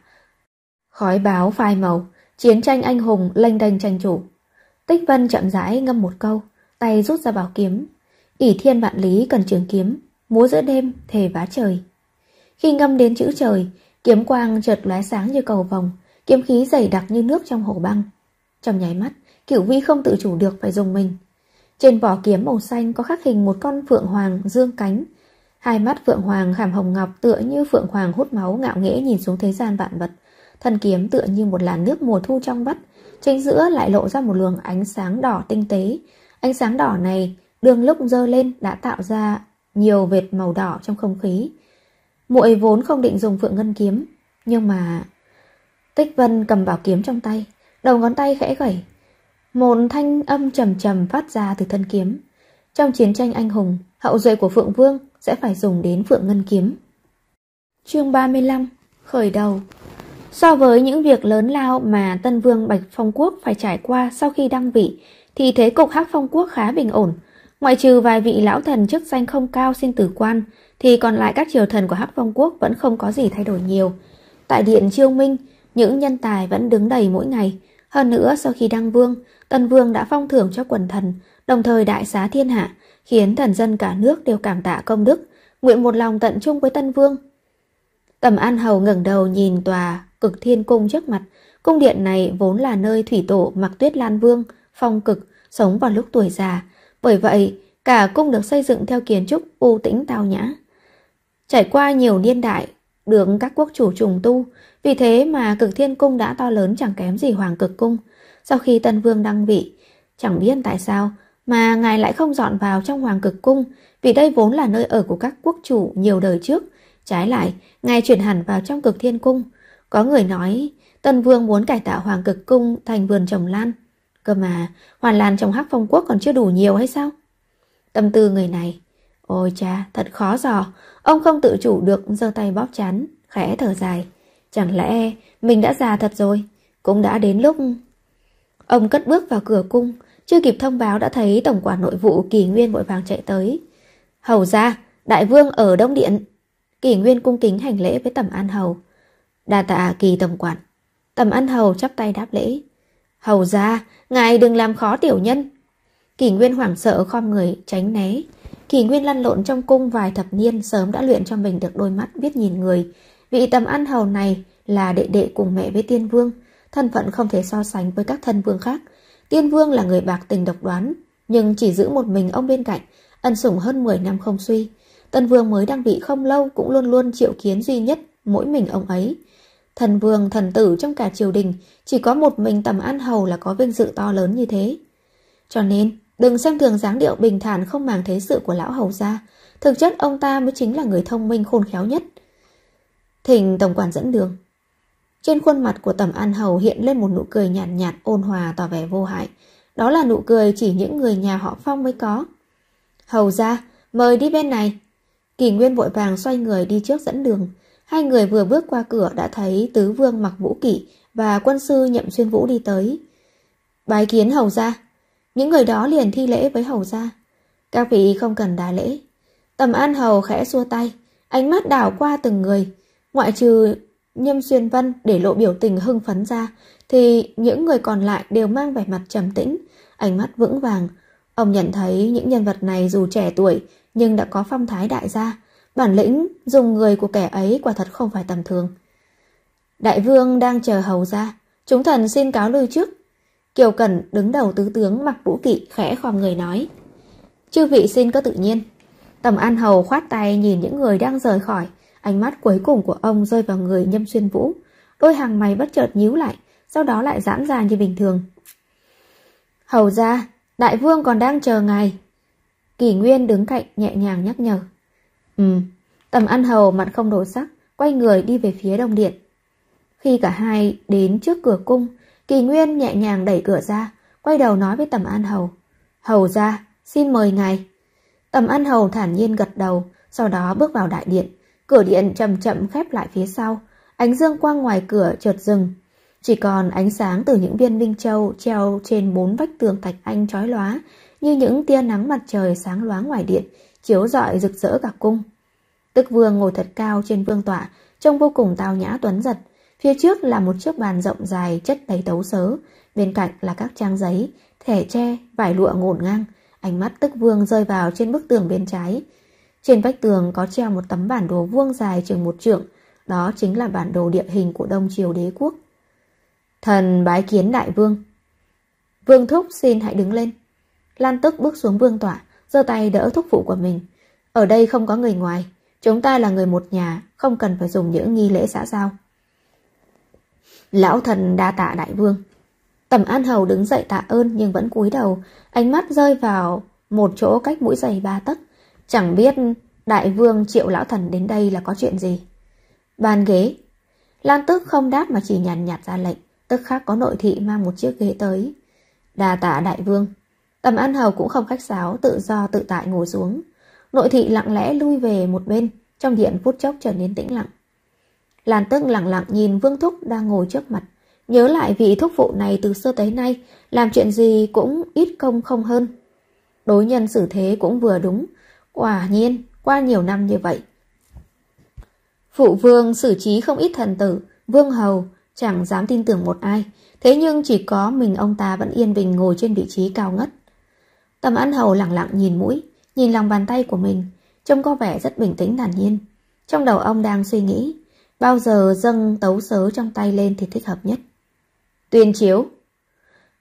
Khói báo phai màu, Chiến tranh anh hùng lênh đênh tranh chủ. Tích Vân chậm rãi ngâm một câu, tay rút ra bảo kiếm. ỷ thiên vạn lý cần trường kiếm, múa giữa đêm thề vá trời. Khi ngâm đến chữ trời, kiếm quang chợt lóe sáng như cầu vồng, kiếm khí dày đặc như nước trong hồ băng. Trong nháy mắt, Cửu Vi không tự chủ được phải dùng mình. Trên vỏ kiếm màu xanh có khắc hình một con phượng hoàng dương cánh. Hai mắt phượng hoàng khảm hồng ngọc tựa như phượng hoàng hút máu ngạo nghễ nhìn xuống thế gian vạn vật, Thân kiếm tựa như một làn nước mùa thu trong vắt, chính giữa lại lộ ra một luồng ánh sáng đỏ tinh tế. Ánh sáng đỏ này, đương lúc dơ lên đã tạo ra nhiều vệt màu đỏ trong không khí. Muội vốn không định dùng phượng ngân kiếm, nhưng mà... Tích Vân cầm bảo kiếm trong tay, đầu ngón tay khẽ gẩy. Một thanh âm trầm trầm phát ra từ thân kiếm. Trong chiến tranh anh hùng, hậu duệ của Phượng Vương sẽ phải dùng đến Phượng Ngân Kiếm. Chương 35 Khởi đầu So với những việc lớn lao mà Tân Vương Bạch Phong Quốc phải trải qua sau khi đăng vị, thì thế cục Hắc Phong Quốc khá bình ổn. Ngoại trừ vài vị lão thần chức danh không cao xin tử quan, thì còn lại các triều thần của Hắc Phong Quốc vẫn không có gì thay đổi nhiều. Tại Điện Chiêu Minh, những nhân tài vẫn đứng đầy mỗi ngày. Hơn nữa, sau khi đăng vương, Tân Vương đã phong thưởng cho quần thần, đồng thời đại xá thiên hạ, khiến thần dân cả nước đều cảm tạ công đức, nguyện một lòng tận trung với Tân Vương. Tầm An Hầu ngẩng đầu nhìn tòa cực thiên cung trước mặt. Cung điện này vốn là nơi thủy tổ mặc tuyết lan vương, phong cực, sống vào lúc tuổi già. Bởi vậy, cả cung được xây dựng theo kiến trúc u tĩnh tao nhã. Trải qua nhiều niên đại, được các quốc chủ trùng tu, vì thế mà cực thiên cung đã to lớn chẳng kém gì hoàng cực cung. Sau khi tân vương đăng vị, chẳng biết tại sao mà ngài lại không dọn vào trong hoàng cực cung, vì đây vốn là nơi ở của các quốc chủ nhiều đời trước. Trái lại, ngài chuyển hẳn vào trong cực thiên cung, có người nói Tân Vương muốn cải tạo Hoàng Cực Cung thành vườn trồng lan. Cơ mà hoàn lan trong Hắc Phong Quốc còn chưa đủ nhiều hay sao? Tâm tư người này Ôi cha, thật khó dò Ông không tự chủ được giơ tay bóp chán Khẽ thở dài Chẳng lẽ mình đã già thật rồi Cũng đã đến lúc Ông cất bước vào cửa cung Chưa kịp thông báo đã thấy tổng quản nội vụ Kỳ Nguyên vội vàng chạy tới Hầu ra, đại vương ở Đông Điện Kỳ Nguyên cung kính hành lễ với tẩm an hầu Đa tạ kỳ tổng quản. Tầm ăn hầu chắp tay đáp lễ. Hầu ra, ngài đừng làm khó tiểu nhân. Kỳ Nguyên hoảng sợ khom người tránh né. Kỳ Nguyên lăn lộn trong cung vài thập niên sớm đã luyện cho mình được đôi mắt biết nhìn người. Vị tầm ăn hầu này là đệ đệ cùng mẹ với tiên vương. Thân phận không thể so sánh với các thân vương khác. Tiên vương là người bạc tình độc đoán, nhưng chỉ giữ một mình ông bên cạnh, ân sủng hơn 10 năm không suy. Tân vương mới đang bị không lâu cũng luôn luôn triệu kiến duy nhất mỗi mình ông ấy. Thần vương, thần tử trong cả triều đình, chỉ có một mình tầm an hầu là có vinh dự to lớn như thế. Cho nên, đừng xem thường dáng điệu bình thản không màng thế sự của lão hầu gia. Thực chất ông ta mới chính là người thông minh khôn khéo nhất. Thỉnh tổng quản dẫn đường. Trên khuôn mặt của tầm an hầu hiện lên một nụ cười nhàn nhạt, nhạt ôn hòa tỏ vẻ vô hại. Đó là nụ cười chỉ những người nhà họ Phong mới có. Hầu ra, mời đi bên này. Kỳ Nguyên vội vàng xoay người đi trước dẫn đường. Hai người vừa bước qua cửa đã thấy tứ vương mặc vũ kỷ và quân sư nhậm xuyên vũ đi tới. Bái kiến hầu gia. Những người đó liền thi lễ với hầu gia. Các vị không cần đá lễ. Tầm an hầu khẽ xua tay, ánh mắt đảo qua từng người. Ngoại trừ nhâm xuyên vân để lộ biểu tình hưng phấn ra, thì những người còn lại đều mang vẻ mặt trầm tĩnh, ánh mắt vững vàng. Ông nhận thấy những nhân vật này dù trẻ tuổi nhưng đã có phong thái đại gia, Bản lĩnh dùng người của kẻ ấy quả thật không phải tầm thường. Đại vương đang chờ hầu ra, chúng thần xin cáo lui trước. Kiều Cẩn đứng đầu tứ tướng mặc vũ kỵ khẽ khom người nói. Chư vị xin có tự nhiên. Tầm An Hầu khoát tay nhìn những người đang rời khỏi, ánh mắt cuối cùng của ông rơi vào người Nhâm Xuyên Vũ. Đôi hàng mày bất chợt nhíu lại, sau đó lại giãn ra như bình thường. Hầu ra, đại vương còn đang chờ ngài. Kỳ Nguyên đứng cạnh nhẹ nhàng nhắc nhở. Ừ, tầm ăn hầu mặt không đổi sắc, quay người đi về phía đông điện. Khi cả hai đến trước cửa cung, Kỳ Nguyên nhẹ nhàng đẩy cửa ra, quay đầu nói với tầm an hầu. Hầu ra, xin mời ngài. Tầm an hầu thản nhiên gật đầu, sau đó bước vào đại điện. Cửa điện chậm chậm khép lại phía sau, ánh dương quang ngoài cửa chợt dừng. Chỉ còn ánh sáng từ những viên minh châu treo trên bốn vách tường thạch anh chói lóa, như những tia nắng mặt trời sáng loáng ngoài điện, chiếu rọi rực rỡ cả cung. Tức vương ngồi thật cao trên vương tọa, trông vô cùng tao nhã tuấn giật. Phía trước là một chiếc bàn rộng dài chất đầy tấu sớ, bên cạnh là các trang giấy, thẻ tre, vải lụa ngổn ngang. Ánh mắt tức vương rơi vào trên bức tường bên trái. Trên vách tường có treo một tấm bản đồ vuông dài chừng một trượng, đó chính là bản đồ địa hình của Đông Triều Đế Quốc. Thần bái kiến đại vương. Vương Thúc xin hãy đứng lên. Lan tức bước xuống vương tỏa, giơ tay đỡ thúc phụ của mình. Ở đây không có người ngoài, chúng ta là người một nhà, không cần phải dùng những nghi lễ xã giao. Lão thần đa tạ đại vương. Tầm An Hầu đứng dậy tạ ơn nhưng vẫn cúi đầu, ánh mắt rơi vào một chỗ cách mũi giày ba tấc. Chẳng biết đại vương triệu lão thần đến đây là có chuyện gì. Bàn ghế. Lan tức không đáp mà chỉ nhàn nhạt ra lệnh, tức khác có nội thị mang một chiếc ghế tới. Đà tạ đại vương. Tầm An Hầu cũng không khách sáo, tự do tự tại ngồi xuống. Nội thị lặng lẽ lui về một bên, trong điện phút chốc trở nên tĩnh lặng. làn Tức lặng lặng nhìn Vương Thúc đang ngồi trước mặt, nhớ lại vị thúc phụ này từ xưa tới nay, làm chuyện gì cũng ít công không hơn. Đối nhân xử thế cũng vừa đúng, quả nhiên, qua nhiều năm như vậy. Phụ vương xử trí không ít thần tử, vương hầu, chẳng dám tin tưởng một ai, thế nhưng chỉ có mình ông ta vẫn yên bình ngồi trên vị trí cao ngất. Tầm ăn hầu lặng lặng nhìn mũi, nhìn lòng bàn tay của mình, trông có vẻ rất bình tĩnh thản nhiên. Trong đầu ông đang suy nghĩ, bao giờ dâng tấu sớ trong tay lên thì thích hợp nhất. Tuyên chiếu.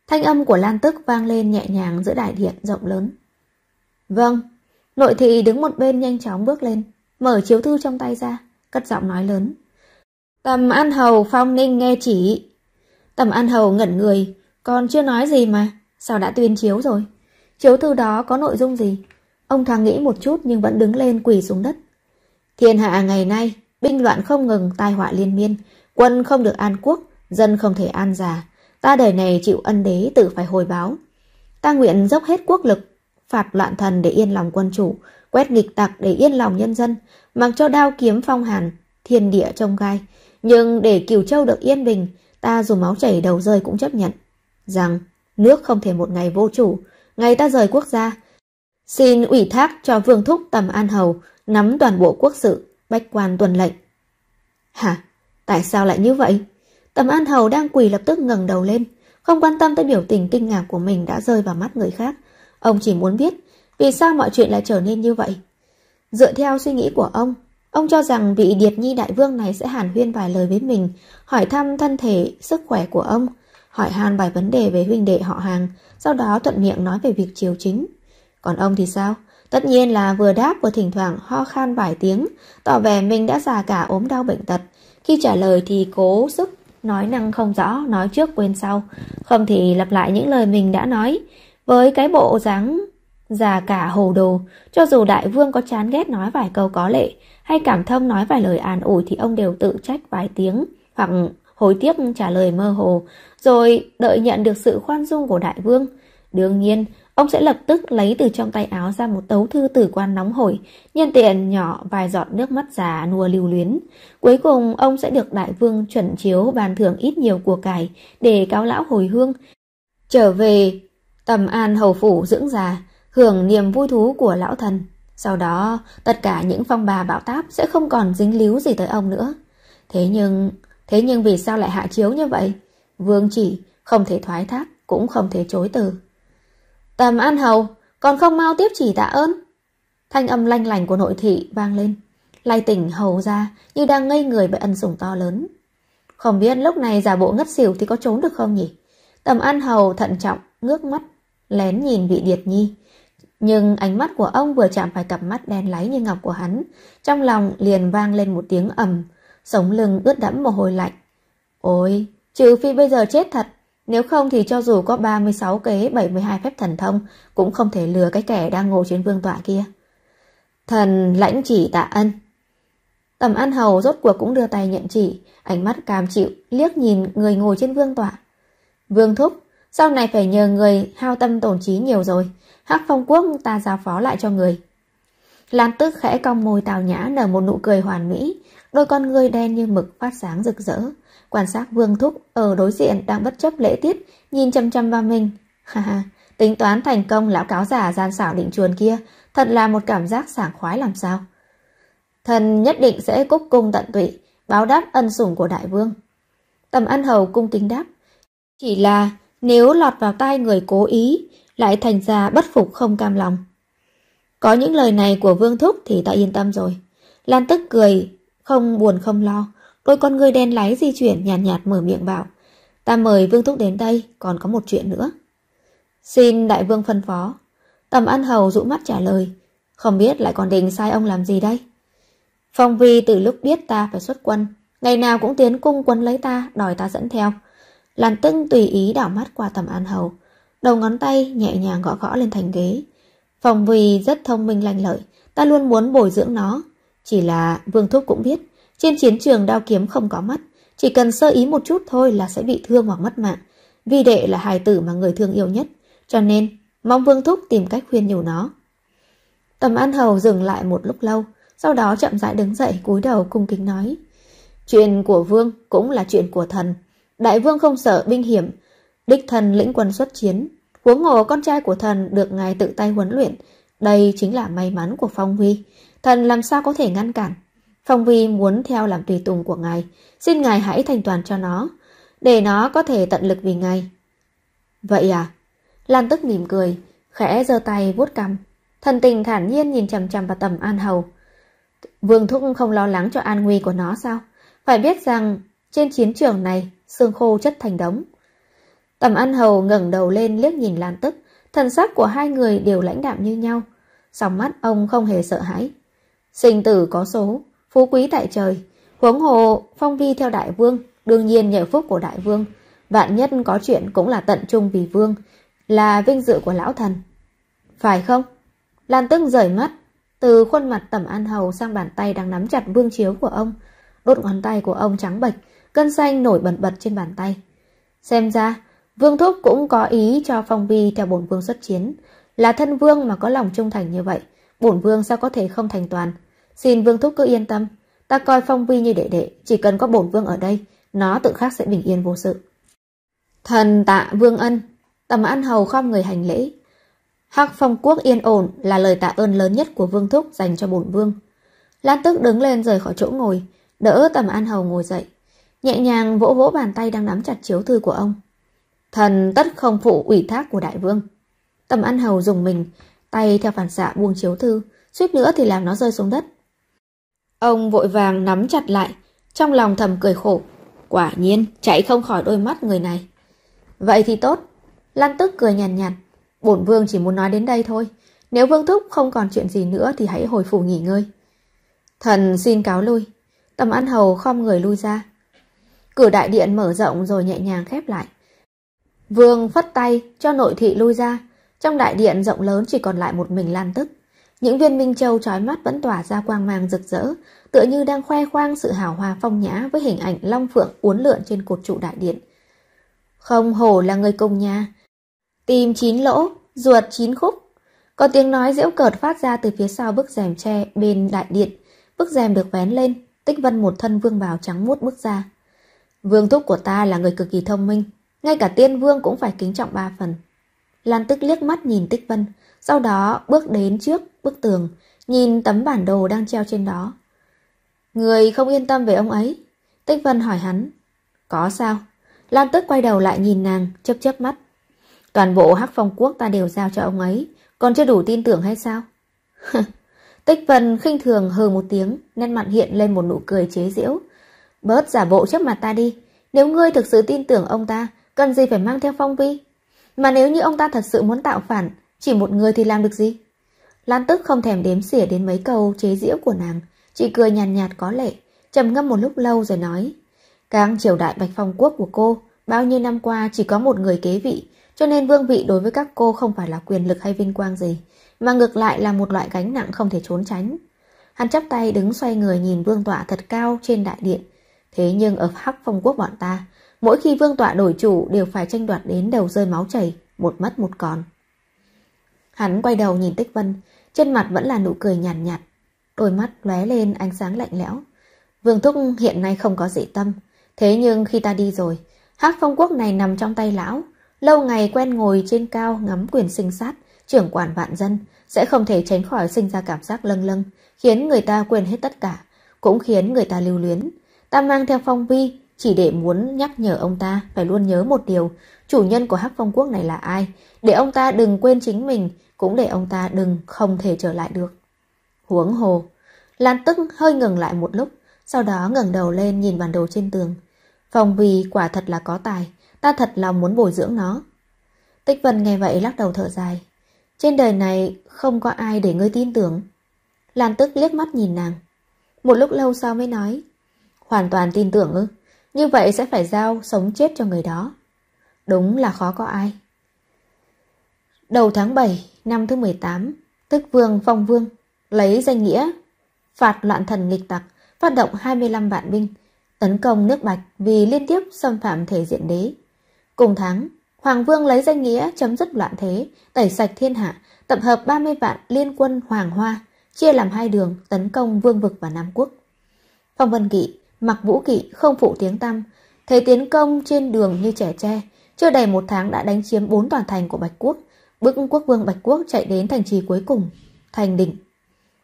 Thanh âm của Lan Tức vang lên nhẹ nhàng giữa đại điện rộng lớn. Vâng, nội thị đứng một bên nhanh chóng bước lên, mở chiếu thư trong tay ra, cất giọng nói lớn. Tầm An Hầu Phong Ninh nghe chỉ. Tầm An Hầu ngẩn người, còn chưa nói gì mà, sao đã tuyên chiếu rồi? Chiếu thư đó có nội dung gì? Ông thằng nghĩ một chút nhưng vẫn đứng lên quỳ xuống đất. Thiên hạ ngày nay, binh loạn không ngừng, tai họa liên miên, quân không được an quốc, dân không thể an già. Ta đời này chịu ân đế tự phải hồi báo. Ta nguyện dốc hết quốc lực, phạt loạn thần để yên lòng quân chủ, quét nghịch tặc để yên lòng nhân dân, mặc cho đao kiếm phong hàn, thiên địa trông gai. Nhưng để Cửu Châu được yên bình, ta dù máu chảy đầu rơi cũng chấp nhận. Rằng, nước không thể một ngày vô chủ, ngày ta rời quốc gia. Xin ủy thác cho vương thúc tầm an hầu, nắm toàn bộ quốc sự, bách quan tuần lệnh. Hả? Tại sao lại như vậy? Tầm an hầu đang quỳ lập tức ngẩng đầu lên, không quan tâm tới biểu tình kinh ngạc của mình đã rơi vào mắt người khác. Ông chỉ muốn biết vì sao mọi chuyện lại trở nên như vậy. Dựa theo suy nghĩ của ông, ông cho rằng vị điệp Nhi Đại Vương này sẽ hàn huyên vài lời với mình, hỏi thăm thân thể, sức khỏe của ông, hỏi han vài vấn đề về huynh đệ họ hàng, sau đó thuận miệng nói về việc chiều chính. Còn ông thì sao? Tất nhiên là vừa đáp vừa thỉnh thoảng ho khan vài tiếng, tỏ vẻ mình đã già cả ốm đau bệnh tật. Khi trả lời thì cố sức, nói năng không rõ, nói trước quên sau, không thì lặp lại những lời mình đã nói. Với cái bộ dáng già cả hồ đồ, cho dù đại vương có chán ghét nói vài câu có lệ, hay cảm thông nói vài lời an ủi thì ông đều tự trách vài tiếng, hoặc hồi tiếc trả lời mơ hồ, rồi đợi nhận được sự khoan dung của đại vương. Đương nhiên, ông sẽ lập tức lấy từ trong tay áo ra một tấu thư tử quan nóng hổi, nhân tiện nhỏ vài giọt nước mắt già nua lưu luyến. Cuối cùng, ông sẽ được đại vương chuẩn chiếu bàn thưởng ít nhiều của cải để cáo lão hồi hương. Trở về tầm an hầu phủ dưỡng già, hưởng niềm vui thú của lão thần. Sau đó, tất cả những phong bà bão táp sẽ không còn dính líu gì tới ông nữa. Thế nhưng, Thế nhưng vì sao lại hạ chiếu như vậy? Vương chỉ, không thể thoái thác, cũng không thể chối từ. Tầm An Hầu, còn không mau tiếp chỉ tạ ơn. Thanh âm lanh lành của nội thị vang lên. Lai tỉnh hầu ra như đang ngây người bởi ân sủng to lớn. Không biết lúc này giả bộ ngất xỉu thì có trốn được không nhỉ? Tầm An Hầu thận trọng, ngước mắt, lén nhìn vị Điệt Nhi. Nhưng ánh mắt của ông vừa chạm phải cặp mắt đen láy như ngọc của hắn, trong lòng liền vang lên một tiếng ầm, sống lưng ướt đẫm mồ hôi lạnh. Ôi, trừ phi bây giờ chết thật, nếu không thì cho dù có 36 kế 72 phép thần thông cũng không thể lừa cái kẻ đang ngồi trên vương tọa kia. Thần lãnh chỉ tạ ân. Tầm ăn hầu rốt cuộc cũng đưa tay nhận chỉ, ánh mắt cam chịu, liếc nhìn người ngồi trên vương tọa. Vương thúc, sau này phải nhờ người hao tâm tổn trí nhiều rồi, hắc phong quốc ta giao phó lại cho người. Lan tức khẽ cong môi tào nhã nở một nụ cười hoàn mỹ, Đôi con người đen như mực phát sáng rực rỡ. Quan sát Vương Thúc ở đối diện đang bất chấp lễ tiết, nhìn chăm chăm vào mình. Ha ha, tính toán thành công lão cáo giả gian xảo định chuồn kia, thật là một cảm giác sảng khoái làm sao. Thần nhất định sẽ cúc cung tận tụy, báo đáp ân sủng của đại vương. Tầm ăn hầu cung kính đáp. Chỉ là nếu lọt vào tay người cố ý, lại thành ra bất phục không cam lòng. Có những lời này của Vương Thúc thì ta yên tâm rồi. Lan tức cười, không buồn không lo, đôi con người đen láy di chuyển nhàn nhạt, nhạt mở miệng bảo. Ta mời Vương Thúc đến đây, còn có một chuyện nữa. Xin đại vương phân phó. Tầm ăn hầu rũ mắt trả lời. Không biết lại còn định sai ông làm gì đây? Phong vi từ lúc biết ta phải xuất quân, ngày nào cũng tiến cung quân lấy ta, đòi ta dẫn theo. Lan tưng tùy ý đảo mắt qua tầm an hầu, đầu ngón tay nhẹ nhàng gõ gõ lên thành ghế. Phong vi rất thông minh lành lợi, ta luôn muốn bồi dưỡng nó, chỉ là Vương Thúc cũng biết, trên chiến trường đao kiếm không có mắt, chỉ cần sơ ý một chút thôi là sẽ bị thương hoặc mất mạng. Vi đệ là hài tử mà người thương yêu nhất, cho nên mong Vương Thúc tìm cách khuyên nhủ nó. Tầm An Hầu dừng lại một lúc lâu, sau đó chậm rãi đứng dậy cúi đầu cung kính nói. Chuyện của Vương cũng là chuyện của thần. Đại Vương không sợ binh hiểm, đích thần lĩnh quân xuất chiến. Huống hồ con trai của thần được ngài tự tay huấn luyện, đây chính là may mắn của Phong Huy thần làm sao có thể ngăn cản. Phong Vi muốn theo làm tùy tùng của ngài, xin ngài hãy thành toàn cho nó, để nó có thể tận lực vì ngài. Vậy à? Lan tức mỉm cười, khẽ giơ tay vuốt cằm. Thần tình thản nhiên nhìn chằm chằm vào tầm An Hầu. Vương Thúc không lo lắng cho an nguy của nó sao? Phải biết rằng trên chiến trường này xương khô chất thành đống. Tầm An Hầu ngẩng đầu lên liếc nhìn Lan tức, thần sắc của hai người đều lãnh đạm như nhau. Sòng mắt ông không hề sợ hãi. Sinh tử có số, phú quý tại trời, huống hồ phong vi theo đại vương, đương nhiên nhờ phúc của đại vương. Vạn nhất có chuyện cũng là tận trung vì vương, là vinh dự của lão thần. Phải không? Lan Tưng rời mắt, từ khuôn mặt tẩm an hầu sang bàn tay đang nắm chặt vương chiếu của ông. Đốt ngón tay của ông trắng bệch, cân xanh nổi bẩn bật trên bàn tay. Xem ra, vương thúc cũng có ý cho phong vi theo bổn vương xuất chiến. Là thân vương mà có lòng trung thành như vậy, bổn vương sao có thể không thành toàn. Xin vương thúc cứ yên tâm, ta coi phong vi như đệ đệ, chỉ cần có bổn vương ở đây, nó tự khắc sẽ bình yên vô sự. Thần tạ vương ân, tầm ăn hầu khom người hành lễ. Hắc phong quốc yên ổn là lời tạ ơn lớn nhất của vương thúc dành cho bổn vương. Lan tức đứng lên rời khỏi chỗ ngồi, đỡ tầm an hầu ngồi dậy. Nhẹ nhàng vỗ vỗ bàn tay đang nắm chặt chiếu thư của ông. Thần tất không phụ ủy thác của đại vương. Tầm an hầu dùng mình, Tay theo phản xạ buông chiếu thư Suýt nữa thì làm nó rơi xuống đất Ông vội vàng nắm chặt lại Trong lòng thầm cười khổ Quả nhiên chạy không khỏi đôi mắt người này Vậy thì tốt Lan tức cười nhàn nhạt, nhạt Bổn vương chỉ muốn nói đến đây thôi Nếu vương thúc không còn chuyện gì nữa Thì hãy hồi phủ nghỉ ngơi Thần xin cáo lui Tầm ăn hầu khom người lui ra Cửa đại điện mở rộng rồi nhẹ nhàng khép lại Vương phất tay cho nội thị lui ra trong đại điện rộng lớn chỉ còn lại một mình Lan Tức. Những viên minh châu trói mắt vẫn tỏa ra quang mang rực rỡ, tựa như đang khoe khoang sự hào hoa phong nhã với hình ảnh long phượng uốn lượn trên cột trụ đại điện. Không hổ là người công nha Tìm chín lỗ, ruột chín khúc. Có tiếng nói giễu cợt phát ra từ phía sau bức rèm tre bên đại điện. Bức rèm được vén lên, tích vân một thân vương bào trắng muốt bước ra. Vương thúc của ta là người cực kỳ thông minh, ngay cả tiên vương cũng phải kính trọng ba phần. Lan Tức liếc mắt nhìn Tích Vân, sau đó bước đến trước bức tường, nhìn tấm bản đồ đang treo trên đó. Người không yên tâm về ông ấy? Tích Vân hỏi hắn. Có sao? Lan Tức quay đầu lại nhìn nàng, chớp chớp mắt. Toàn bộ hắc phong quốc ta đều giao cho ông ấy, còn chưa đủ tin tưởng hay sao? Tích Vân khinh thường hừ một tiếng, nét mặt hiện lên một nụ cười chế giễu. Bớt giả bộ trước mặt ta đi, nếu ngươi thực sự tin tưởng ông ta, cần gì phải mang theo phong vi? Mà nếu như ông ta thật sự muốn tạo phản, chỉ một người thì làm được gì? Lan tức không thèm đếm xỉa đến mấy câu chế giễu của nàng, chỉ cười nhàn nhạt, nhạt có lệ, trầm ngâm một lúc lâu rồi nói. càng triều đại bạch phong quốc của cô, bao nhiêu năm qua chỉ có một người kế vị, cho nên vương vị đối với các cô không phải là quyền lực hay vinh quang gì, mà ngược lại là một loại gánh nặng không thể trốn tránh. Hắn chắp tay đứng xoay người nhìn vương tọa thật cao trên đại điện. Thế nhưng ở hắc phong quốc bọn ta, Mỗi khi vương tọa đổi chủ đều phải tranh đoạt đến đầu rơi máu chảy, một mất một còn. Hắn quay đầu nhìn Tích Vân, trên mặt vẫn là nụ cười nhàn nhạt, nhạt. Đôi mắt lóe lên ánh sáng lạnh lẽo. Vương Thúc hiện nay không có dị tâm. Thế nhưng khi ta đi rồi, hắc phong quốc này nằm trong tay lão. Lâu ngày quen ngồi trên cao ngắm quyền sinh sát, trưởng quản vạn dân, sẽ không thể tránh khỏi sinh ra cảm giác lâng lâng, khiến người ta quên hết tất cả, cũng khiến người ta lưu luyến. Ta mang theo phong vi, chỉ để muốn nhắc nhở ông ta phải luôn nhớ một điều, chủ nhân của Hắc Phong Quốc này là ai, để ông ta đừng quên chính mình, cũng để ông ta đừng không thể trở lại được. Huống hồ, Lan tức hơi ngừng lại một lúc, sau đó ngẩng đầu lên nhìn bản đồ trên tường. Phòng vì quả thật là có tài, ta thật lòng muốn bồi dưỡng nó. Tích Vân nghe vậy lắc đầu thở dài. Trên đời này không có ai để ngươi tin tưởng. Lan tức liếc mắt nhìn nàng. Một lúc lâu sau mới nói. Hoàn toàn tin tưởng ư? Như vậy sẽ phải giao sống chết cho người đó Đúng là khó có ai Đầu tháng 7 năm thứ 18 Tức Vương Phong Vương Lấy danh nghĩa Phạt loạn thần nghịch tặc Phát động 25 vạn binh Tấn công nước Bạch vì liên tiếp xâm phạm thể diện đế Cùng tháng Hoàng Vương lấy danh nghĩa chấm dứt loạn thế Tẩy sạch thiên hạ Tập hợp 30 vạn liên quân Hoàng Hoa Chia làm hai đường tấn công Vương Vực và Nam Quốc Phong Vân Kỵ Mặc vũ kỵ không phụ tiếng tăm Thấy tiến công trên đường như trẻ tre Chưa đầy một tháng đã đánh chiếm bốn toàn thành của Bạch Quốc Bức quốc vương Bạch Quốc chạy đến thành trì cuối cùng Thành định.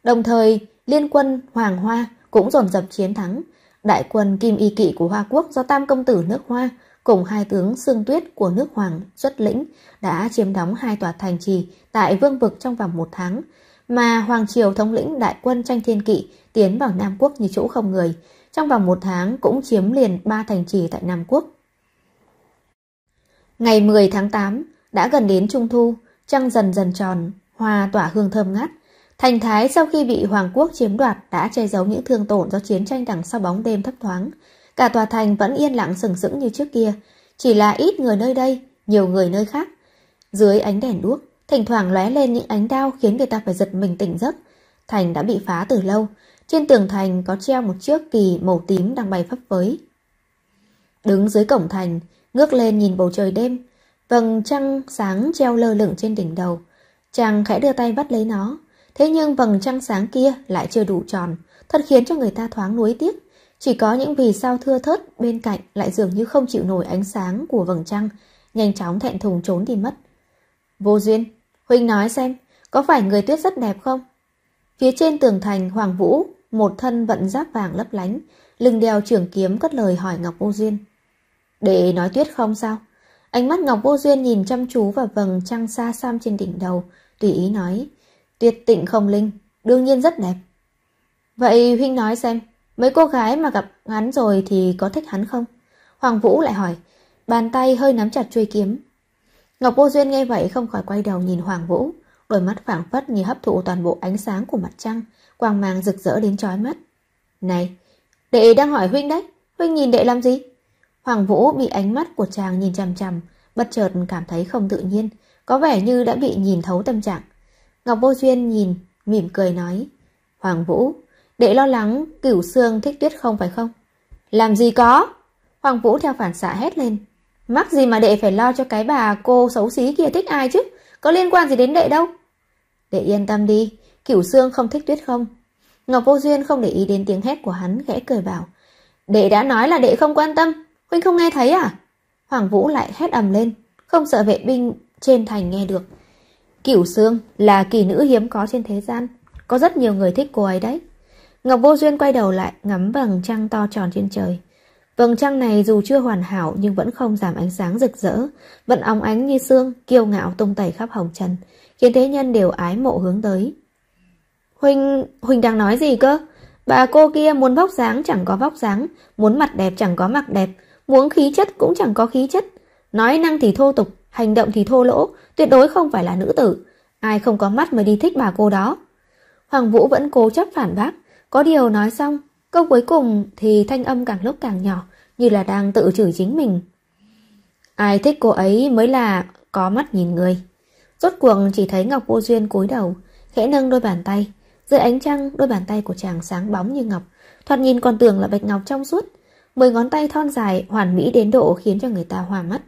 Đồng thời liên quân Hoàng Hoa Cũng dồn dập chiến thắng Đại quân Kim Y Kỵ của Hoa Quốc Do tam công tử nước Hoa Cùng hai tướng xương Tuyết của nước Hoàng xuất lĩnh Đã chiếm đóng hai tòa thành trì Tại vương vực trong vòng một tháng Mà Hoàng Triều thống lĩnh đại quân tranh thiên kỵ Tiến vào Nam Quốc như chỗ không người trong vòng một tháng cũng chiếm liền ba thành trì tại Nam Quốc. Ngày 10 tháng 8, đã gần đến Trung Thu, trăng dần dần tròn, hoa tỏa hương thơm ngát. Thành Thái sau khi bị Hoàng Quốc chiếm đoạt đã che giấu những thương tổn do chiến tranh đằng sau bóng đêm thấp thoáng. Cả tòa thành vẫn yên lặng sừng sững như trước kia, chỉ là ít người nơi đây, nhiều người nơi khác. Dưới ánh đèn đuốc, thỉnh thoảng lóe lên những ánh đao khiến người ta phải giật mình tỉnh giấc. Thành đã bị phá từ lâu, trên tường thành có treo một chiếc kỳ màu tím đang bay phấp phới. Đứng dưới cổng thành, ngước lên nhìn bầu trời đêm, vầng trăng sáng treo lơ lửng trên đỉnh đầu. Chàng khẽ đưa tay bắt lấy nó, thế nhưng vầng trăng sáng kia lại chưa đủ tròn, thật khiến cho người ta thoáng nuối tiếc. Chỉ có những vì sao thưa thớt bên cạnh lại dường như không chịu nổi ánh sáng của vầng trăng, nhanh chóng thẹn thùng trốn đi mất. Vô duyên, Huynh nói xem, có phải người tuyết rất đẹp không? Phía trên tường thành Hoàng Vũ một thân vận giáp vàng lấp lánh, lưng đeo trường kiếm cất lời hỏi Ngọc Vô Duyên. Để nói tuyết không sao? Ánh mắt Ngọc Vô Duyên nhìn chăm chú vào vầng trăng xa xăm trên đỉnh đầu, tùy ý nói. Tuyệt tịnh không linh, đương nhiên rất đẹp. Vậy Huynh nói xem, mấy cô gái mà gặp hắn rồi thì có thích hắn không? Hoàng Vũ lại hỏi, bàn tay hơi nắm chặt chuôi kiếm. Ngọc Vô Duyên nghe vậy không khỏi quay đầu nhìn Hoàng Vũ, đôi mắt phảng phất như hấp thụ toàn bộ ánh sáng của mặt trăng, quang mang rực rỡ đến trói mắt. Này, đệ đang hỏi huynh đấy, huynh nhìn đệ làm gì? Hoàng Vũ bị ánh mắt của chàng nhìn chằm chằm, bất chợt cảm thấy không tự nhiên, có vẻ như đã bị nhìn thấu tâm trạng. Ngọc Vô Duyên nhìn, mỉm cười nói, Hoàng Vũ, đệ lo lắng cửu xương thích tuyết không phải không? Làm gì có? Hoàng Vũ theo phản xạ hét lên. Mắc gì mà đệ phải lo cho cái bà cô xấu xí kia thích ai chứ? Có liên quan gì đến đệ đâu? Đệ yên tâm đi, Cửu Sương không thích tuyết không? Ngọc Vô Duyên không để ý đến tiếng hét của hắn, khẽ cười bảo. Đệ đã nói là đệ không quan tâm, huynh không nghe thấy à? Hoàng Vũ lại hét ầm lên, không sợ vệ binh trên thành nghe được. Cửu Sương là kỳ nữ hiếm có trên thế gian, có rất nhiều người thích cô ấy đấy. Ngọc Vô Duyên quay đầu lại ngắm vầng trăng to tròn trên trời. Vầng trăng này dù chưa hoàn hảo nhưng vẫn không giảm ánh sáng rực rỡ, vẫn óng ánh như xương, kiêu ngạo tung tẩy khắp hồng trần, khiến thế nhân đều ái mộ hướng tới. Huynh, Huynh đang nói gì cơ? Bà cô kia muốn vóc dáng chẳng có vóc dáng, muốn mặt đẹp chẳng có mặt đẹp, muốn khí chất cũng chẳng có khí chất. Nói năng thì thô tục, hành động thì thô lỗ, tuyệt đối không phải là nữ tử. Ai không có mắt mới đi thích bà cô đó. Hoàng Vũ vẫn cố chấp phản bác, có điều nói xong, câu cuối cùng thì thanh âm càng lúc càng nhỏ, như là đang tự chửi chính mình. Ai thích cô ấy mới là có mắt nhìn người. Rốt cuộc chỉ thấy Ngọc Vô Duyên cúi đầu, khẽ nâng đôi bàn tay, dưới ánh trăng, đôi bàn tay của chàng sáng bóng như ngọc, thoạt nhìn còn tưởng là bạch ngọc trong suốt. Mười ngón tay thon dài, hoàn mỹ đến độ khiến cho người ta hoa mắt.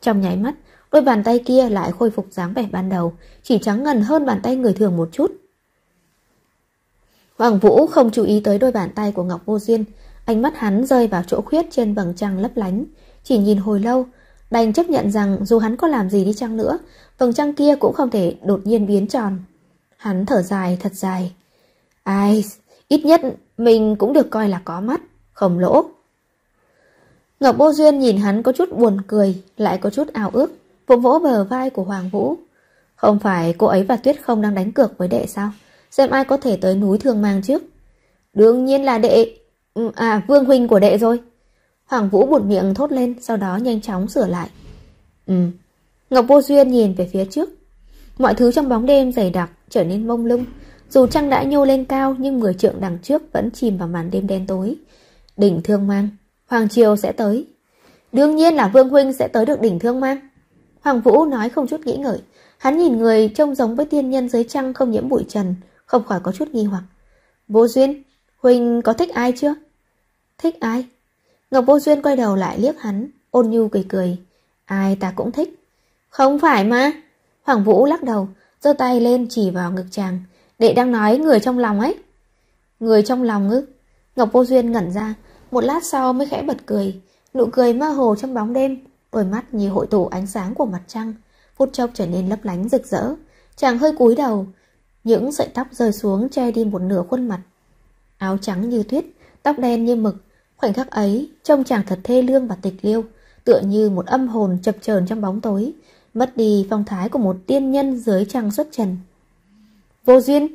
Trong nháy mắt, đôi bàn tay kia lại khôi phục dáng vẻ ban đầu, chỉ trắng ngần hơn bàn tay người thường một chút. Hoàng Vũ không chú ý tới đôi bàn tay của Ngọc Vô Duyên, ánh mắt hắn rơi vào chỗ khuyết trên vầng trăng lấp lánh, chỉ nhìn hồi lâu, đành chấp nhận rằng dù hắn có làm gì đi chăng nữa, vầng trăng kia cũng không thể đột nhiên biến tròn. Hắn thở dài thật dài. Ai, ít nhất mình cũng được coi là có mắt, không lỗ. Ngọc Bô Duyên nhìn hắn có chút buồn cười, lại có chút ảo ước, vỗ vỗ bờ vai của Hoàng Vũ. Không phải cô ấy và Tuyết không đang đánh cược với đệ sao? Xem ai có thể tới núi thường mang trước. Đương nhiên là đệ... Ừ, à, vương huynh của đệ rồi. Hoàng Vũ buồn miệng thốt lên, sau đó nhanh chóng sửa lại. Ừ. Ngọc Vô Duyên nhìn về phía trước, Mọi thứ trong bóng đêm dày đặc trở nên mông lung Dù trăng đã nhô lên cao nhưng 10 trượng đằng trước vẫn chìm vào màn đêm đen tối Đỉnh thương mang Hoàng Triều sẽ tới Đương nhiên là Vương Huynh sẽ tới được đỉnh thương mang Hoàng Vũ nói không chút nghĩ ngợi Hắn nhìn người trông giống với tiên nhân dưới trăng không nhiễm bụi trần Không khỏi có chút nghi hoặc Vô Duyên Huynh có thích ai chưa? Thích ai? Ngọc Vô Duyên quay đầu lại liếc hắn Ôn nhu cười cười Ai ta cũng thích Không phải mà Hoàng Vũ lắc đầu, giơ tay lên chỉ vào ngực chàng. Đệ đang nói người trong lòng ấy. Người trong lòng ư? Ngọc Vô Duyên ngẩn ra, một lát sau mới khẽ bật cười. Nụ cười mơ hồ trong bóng đêm, đôi mắt như hội tụ ánh sáng của mặt trăng, phút chốc trở nên lấp lánh rực rỡ. Chàng hơi cúi đầu, những sợi tóc rơi xuống che đi một nửa khuôn mặt. Áo trắng như tuyết, tóc đen như mực, khoảnh khắc ấy trông chàng thật thê lương và tịch liêu, tựa như một âm hồn chập chờn trong bóng tối, mất đi phong thái của một tiên nhân dưới trăng xuất trần. Vô duyên!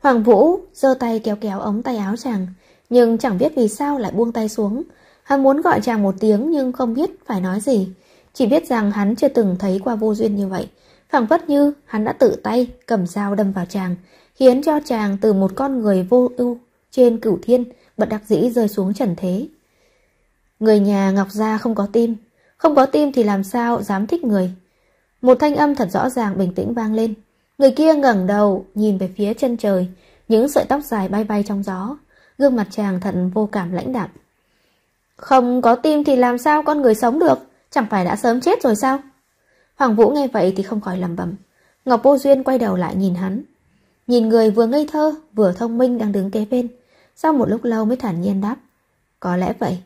Hoàng Vũ giơ tay kéo kéo ống tay áo chàng, nhưng chẳng biết vì sao lại buông tay xuống. Hắn muốn gọi chàng một tiếng nhưng không biết phải nói gì. Chỉ biết rằng hắn chưa từng thấy qua vô duyên như vậy. Phẳng phất như hắn đã tự tay cầm dao đâm vào chàng, khiến cho chàng từ một con người vô ưu trên cửu thiên bật đặc dĩ rơi xuống trần thế. Người nhà Ngọc Gia không có tim, không có tim thì làm sao dám thích người Một thanh âm thật rõ ràng bình tĩnh vang lên Người kia ngẩng đầu Nhìn về phía chân trời Những sợi tóc dài bay bay trong gió Gương mặt chàng thận vô cảm lãnh đạm Không có tim thì làm sao con người sống được Chẳng phải đã sớm chết rồi sao Hoàng Vũ nghe vậy thì không khỏi lầm bầm Ngọc Vô Duyên quay đầu lại nhìn hắn Nhìn người vừa ngây thơ Vừa thông minh đang đứng kế bên Sau một lúc lâu mới thản nhiên đáp Có lẽ vậy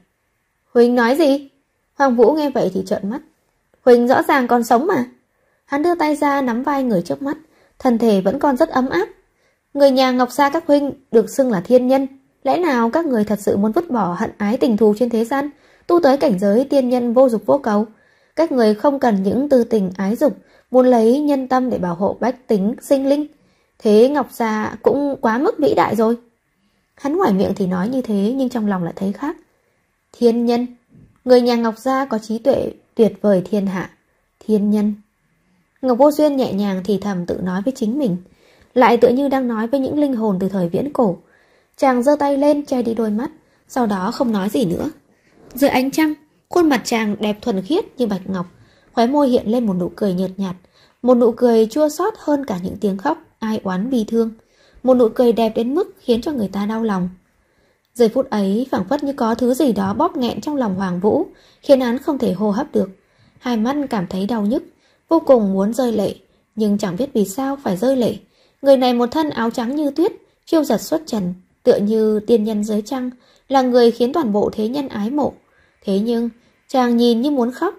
Huỳnh nói gì Hoàng Vũ nghe vậy thì trợn mắt. Huỳnh rõ ràng còn sống mà. Hắn đưa tay ra nắm vai người trước mắt, thân thể vẫn còn rất ấm áp. Người nhà Ngọc Sa các huynh được xưng là thiên nhân. Lẽ nào các người thật sự muốn vứt bỏ hận ái tình thù trên thế gian, tu tới cảnh giới tiên nhân vô dục vô cầu? Các người không cần những tư tình ái dục, muốn lấy nhân tâm để bảo hộ bách tính, sinh linh. Thế Ngọc Sa cũng quá mức vĩ đại rồi. Hắn ngoài miệng thì nói như thế nhưng trong lòng lại thấy khác. Thiên nhân Người nhà Ngọc Gia có trí tuệ tuyệt vời thiên hạ, thiên nhân. Ngọc Vô Duyên nhẹ nhàng thì thầm tự nói với chính mình, lại tựa như đang nói với những linh hồn từ thời viễn cổ. Chàng giơ tay lên che đi đôi mắt, sau đó không nói gì nữa. Dưới ánh trăng, khuôn mặt chàng đẹp thuần khiết như bạch ngọc, khóe môi hiện lên một nụ cười nhợt nhạt, một nụ cười chua xót hơn cả những tiếng khóc ai oán bi thương, một nụ cười đẹp đến mức khiến cho người ta đau lòng. Giây phút ấy phảng phất như có thứ gì đó bóp nghẹn trong lòng Hoàng Vũ, khiến hắn không thể hô hấp được. Hai mắt cảm thấy đau nhức, vô cùng muốn rơi lệ, nhưng chẳng biết vì sao phải rơi lệ. Người này một thân áo trắng như tuyết, phiêu giật xuất trần, tựa như tiên nhân giới trăng, là người khiến toàn bộ thế nhân ái mộ. Thế nhưng, chàng nhìn như muốn khóc.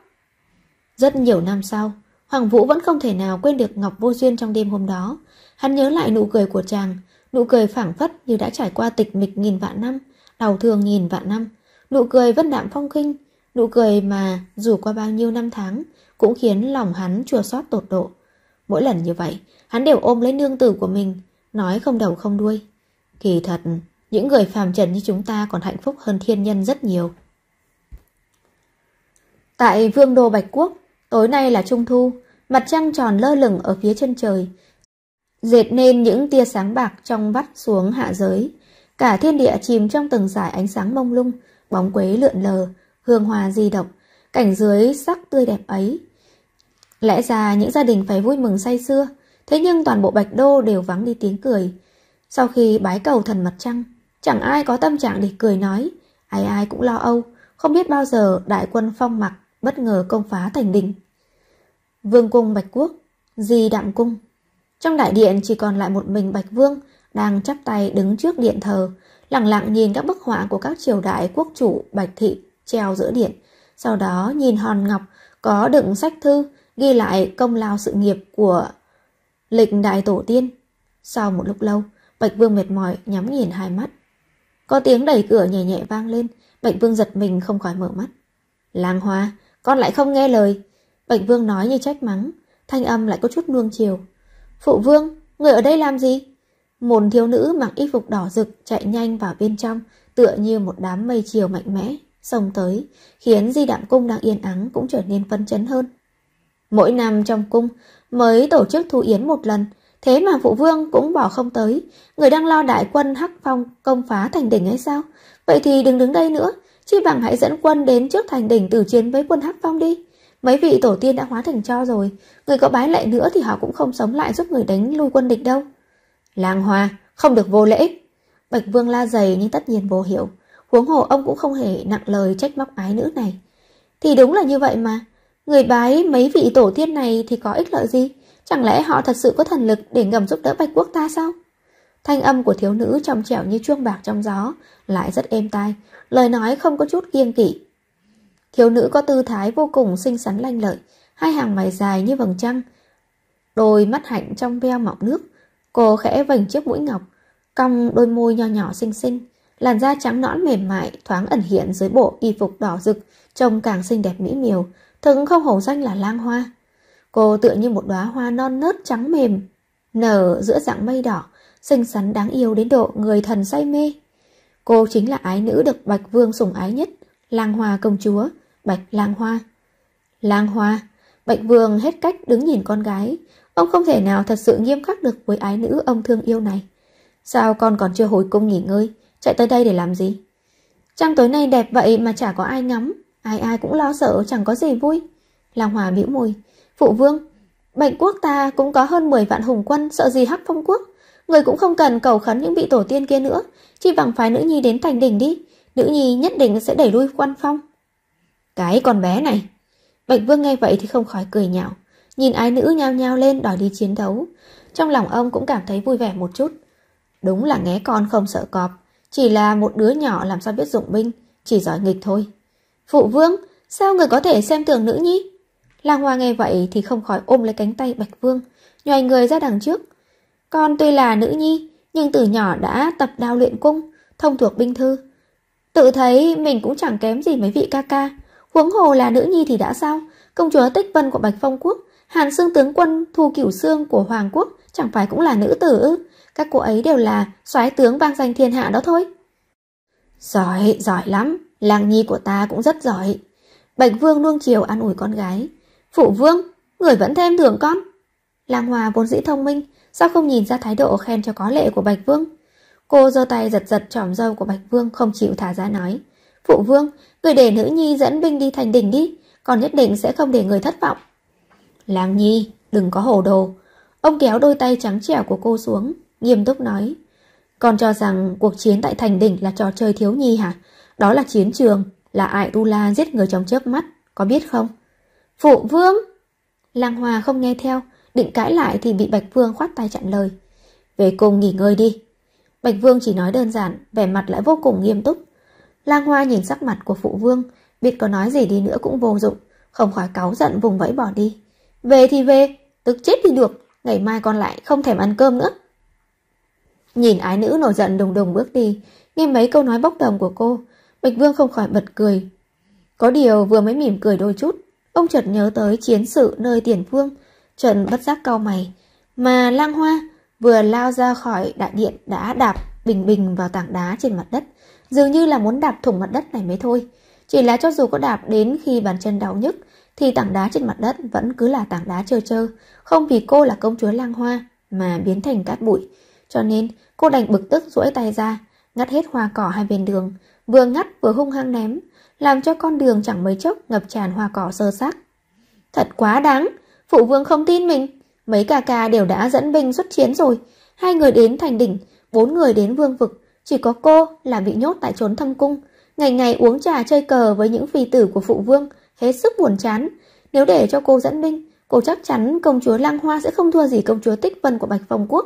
Rất nhiều năm sau, Hoàng Vũ vẫn không thể nào quên được Ngọc Vô Duyên trong đêm hôm đó. Hắn nhớ lại nụ cười của chàng, Nụ cười phảng phất như đã trải qua tịch mịch nghìn vạn năm, đau thương nghìn vạn năm. Nụ cười vất đạm phong khinh, nụ cười mà dù qua bao nhiêu năm tháng cũng khiến lòng hắn chua xót tột độ. Mỗi lần như vậy, hắn đều ôm lấy nương tử của mình, nói không đầu không đuôi. Kỳ thật, những người phàm trần như chúng ta còn hạnh phúc hơn thiên nhân rất nhiều. Tại Vương Đô Bạch Quốc, tối nay là Trung Thu, mặt trăng tròn lơ lửng ở phía chân trời, dệt nên những tia sáng bạc trong vắt xuống hạ giới. Cả thiên địa chìm trong từng giải ánh sáng mông lung, bóng quế lượn lờ, hương hòa di động, cảnh dưới sắc tươi đẹp ấy. Lẽ ra những gia đình phải vui mừng say sưa, thế nhưng toàn bộ Bạch Đô đều vắng đi tiếng cười. Sau khi bái cầu thần mặt trăng, chẳng ai có tâm trạng để cười nói, ai ai cũng lo âu, không biết bao giờ đại quân phong mặc bất ngờ công phá thành đình. Vương cung Bạch Quốc, Di Đạm Cung trong đại điện chỉ còn lại một mình Bạch Vương đang chắp tay đứng trước điện thờ, lặng lặng nhìn các bức họa của các triều đại quốc chủ Bạch Thị treo giữa điện. Sau đó nhìn hòn ngọc có đựng sách thư ghi lại công lao sự nghiệp của lịch đại tổ tiên. Sau một lúc lâu, Bạch Vương mệt mỏi nhắm nghiền hai mắt. Có tiếng đẩy cửa nhẹ nhẹ vang lên, Bạch Vương giật mình không khỏi mở mắt. Làng hoa, con lại không nghe lời. Bạch Vương nói như trách mắng, thanh âm lại có chút nuông chiều. Phụ vương, người ở đây làm gì? Một thiếu nữ mặc y phục đỏ rực chạy nhanh vào bên trong, tựa như một đám mây chiều mạnh mẽ, xông tới, khiến di đạm cung đang yên ắng cũng trở nên phân chấn hơn. Mỗi năm trong cung mới tổ chức thu yến một lần, thế mà phụ vương cũng bỏ không tới, người đang lo đại quân hắc phong công phá thành đỉnh hay sao? Vậy thì đừng đứng đây nữa, chi bằng hãy dẫn quân đến trước thành đỉnh tử chiến với quân hắc phong đi. Mấy vị tổ tiên đã hóa thành cho rồi Người có bái lại nữa thì họ cũng không sống lại Giúp người đánh lui quân địch đâu Làng hòa, không được vô lễ Bạch vương la dày nhưng tất nhiên vô hiểu Huống hồ ông cũng không hề nặng lời trách móc ái nữ này Thì đúng là như vậy mà Người bái mấy vị tổ tiên này thì có ích lợi gì Chẳng lẽ họ thật sự có thần lực Để ngầm giúp đỡ Bạch Quốc ta sao Thanh âm của thiếu nữ trong trẻo như chuông bạc trong gió Lại rất êm tai Lời nói không có chút kiêng kỵ Thiếu nữ có tư thái vô cùng xinh xắn lanh lợi, hai hàng mày dài như vầng trăng, đôi mắt hạnh trong veo mọc nước. Cô khẽ vành chiếc mũi ngọc, cong đôi môi nho nhỏ xinh xinh, làn da trắng nõn mềm mại thoáng ẩn hiện dưới bộ y phục đỏ rực, trông càng xinh đẹp mỹ miều, thực không hổ danh là lang hoa. Cô tựa như một đóa hoa non nớt trắng mềm, nở giữa dạng mây đỏ, xinh xắn đáng yêu đến độ người thần say mê. Cô chính là ái nữ được Bạch Vương sủng ái nhất, lang hoa công chúa, Bạch Lang Hoa. Lang Hoa, Bạch Vương hết cách đứng nhìn con gái. Ông không thể nào thật sự nghiêm khắc được với ái nữ ông thương yêu này. Sao con còn chưa hồi cung nghỉ ngơi, chạy tới đây để làm gì? Trăng tối nay đẹp vậy mà chả có ai ngắm, ai ai cũng lo sợ chẳng có gì vui. Lang Hoa bĩu môi, phụ vương, Bạch quốc ta cũng có hơn 10 vạn hùng quân sợ gì hắc phong quốc. Người cũng không cần cầu khấn những vị tổ tiên kia nữa, chỉ bằng phái nữ nhi đến thành đỉnh đi, nữ nhi nhất định sẽ đẩy lui quan phong. Cái con bé này. Bạch Vương nghe vậy thì không khỏi cười nhạo. Nhìn ái nữ nhao nhao lên đòi đi chiến đấu. Trong lòng ông cũng cảm thấy vui vẻ một chút. Đúng là nghe con không sợ cọp. Chỉ là một đứa nhỏ làm sao biết dụng binh. Chỉ giỏi nghịch thôi. Phụ Vương, sao người có thể xem thường nữ nhỉ Lang Hoa nghe vậy thì không khỏi ôm lấy cánh tay Bạch Vương. Nhòi người ra đằng trước. Con tuy là nữ nhi, nhưng từ nhỏ đã tập đao luyện cung, thông thuộc binh thư. Tự thấy mình cũng chẳng kém gì mấy vị ca ca. Huống hồ là nữ nhi thì đã sao Công chúa Tích Vân của Bạch Phong Quốc Hàn Sương Tướng Quân Thu Cửu xương của Hoàng Quốc Chẳng phải cũng là nữ tử ư Các cô ấy đều là soái tướng vang danh thiên hạ đó thôi Giỏi, giỏi lắm Làng nhi của ta cũng rất giỏi Bạch Vương nuông chiều an ủi con gái Phụ Vương, người vẫn thêm thưởng con Làng Hòa vốn dĩ thông minh Sao không nhìn ra thái độ khen cho có lệ của Bạch Vương Cô giơ tay giật giật trỏm dâu của Bạch Vương Không chịu thả ra nói Phụ Vương, người để nữ nhi dẫn binh đi thành đỉnh đi, còn nhất định sẽ không để người thất vọng. Làng nhi, đừng có hồ đồ. Ông kéo đôi tay trắng trẻo của cô xuống, nghiêm túc nói. Còn cho rằng cuộc chiến tại thành đỉnh là trò chơi thiếu nhi hả? Đó là chiến trường, là ai tu la giết người trong chớp mắt, có biết không? Phụ vương! Làng hòa không nghe theo, định cãi lại thì bị Bạch Vương khoát tay chặn lời. Về cùng nghỉ ngơi đi. Bạch Vương chỉ nói đơn giản, vẻ mặt lại vô cùng nghiêm túc. Lang Hoa nhìn sắc mặt của phụ vương, biết có nói gì đi nữa cũng vô dụng, không khỏi cáu giận vùng vẫy bỏ đi. Về thì về, tức chết đi được, ngày mai còn lại không thèm ăn cơm nữa. Nhìn ái nữ nổi giận đùng đùng bước đi, nghe mấy câu nói bốc đồng của cô, Bạch Vương không khỏi bật cười. Có điều vừa mới mỉm cười đôi chút, ông chợt nhớ tới chiến sự nơi tiền phương, trần bất giác cau mày, mà lang hoa vừa lao ra khỏi đại điện đã đạp bình bình vào tảng đá trên mặt đất dường như là muốn đạp thủng mặt đất này mới thôi. Chỉ là cho dù có đạp đến khi bàn chân đau nhức, thì tảng đá trên mặt đất vẫn cứ là tảng đá trơ trơ, không vì cô là công chúa lang hoa mà biến thành cát bụi. Cho nên cô đành bực tức duỗi tay ra, ngắt hết hoa cỏ hai bên đường, vừa ngắt vừa hung hăng ném, làm cho con đường chẳng mấy chốc ngập tràn hoa cỏ sơ sắc. Thật quá đáng, phụ vương không tin mình, mấy ca ca đều đã dẫn binh xuất chiến rồi, hai người đến thành đỉnh, bốn người đến vương vực, chỉ có cô là bị nhốt tại trốn thâm cung, ngày ngày uống trà chơi cờ với những phi tử của phụ vương, hết sức buồn chán. Nếu để cho cô dẫn binh, cô chắc chắn công chúa lang Hoa sẽ không thua gì công chúa Tích Vân của Bạch Phong Quốc.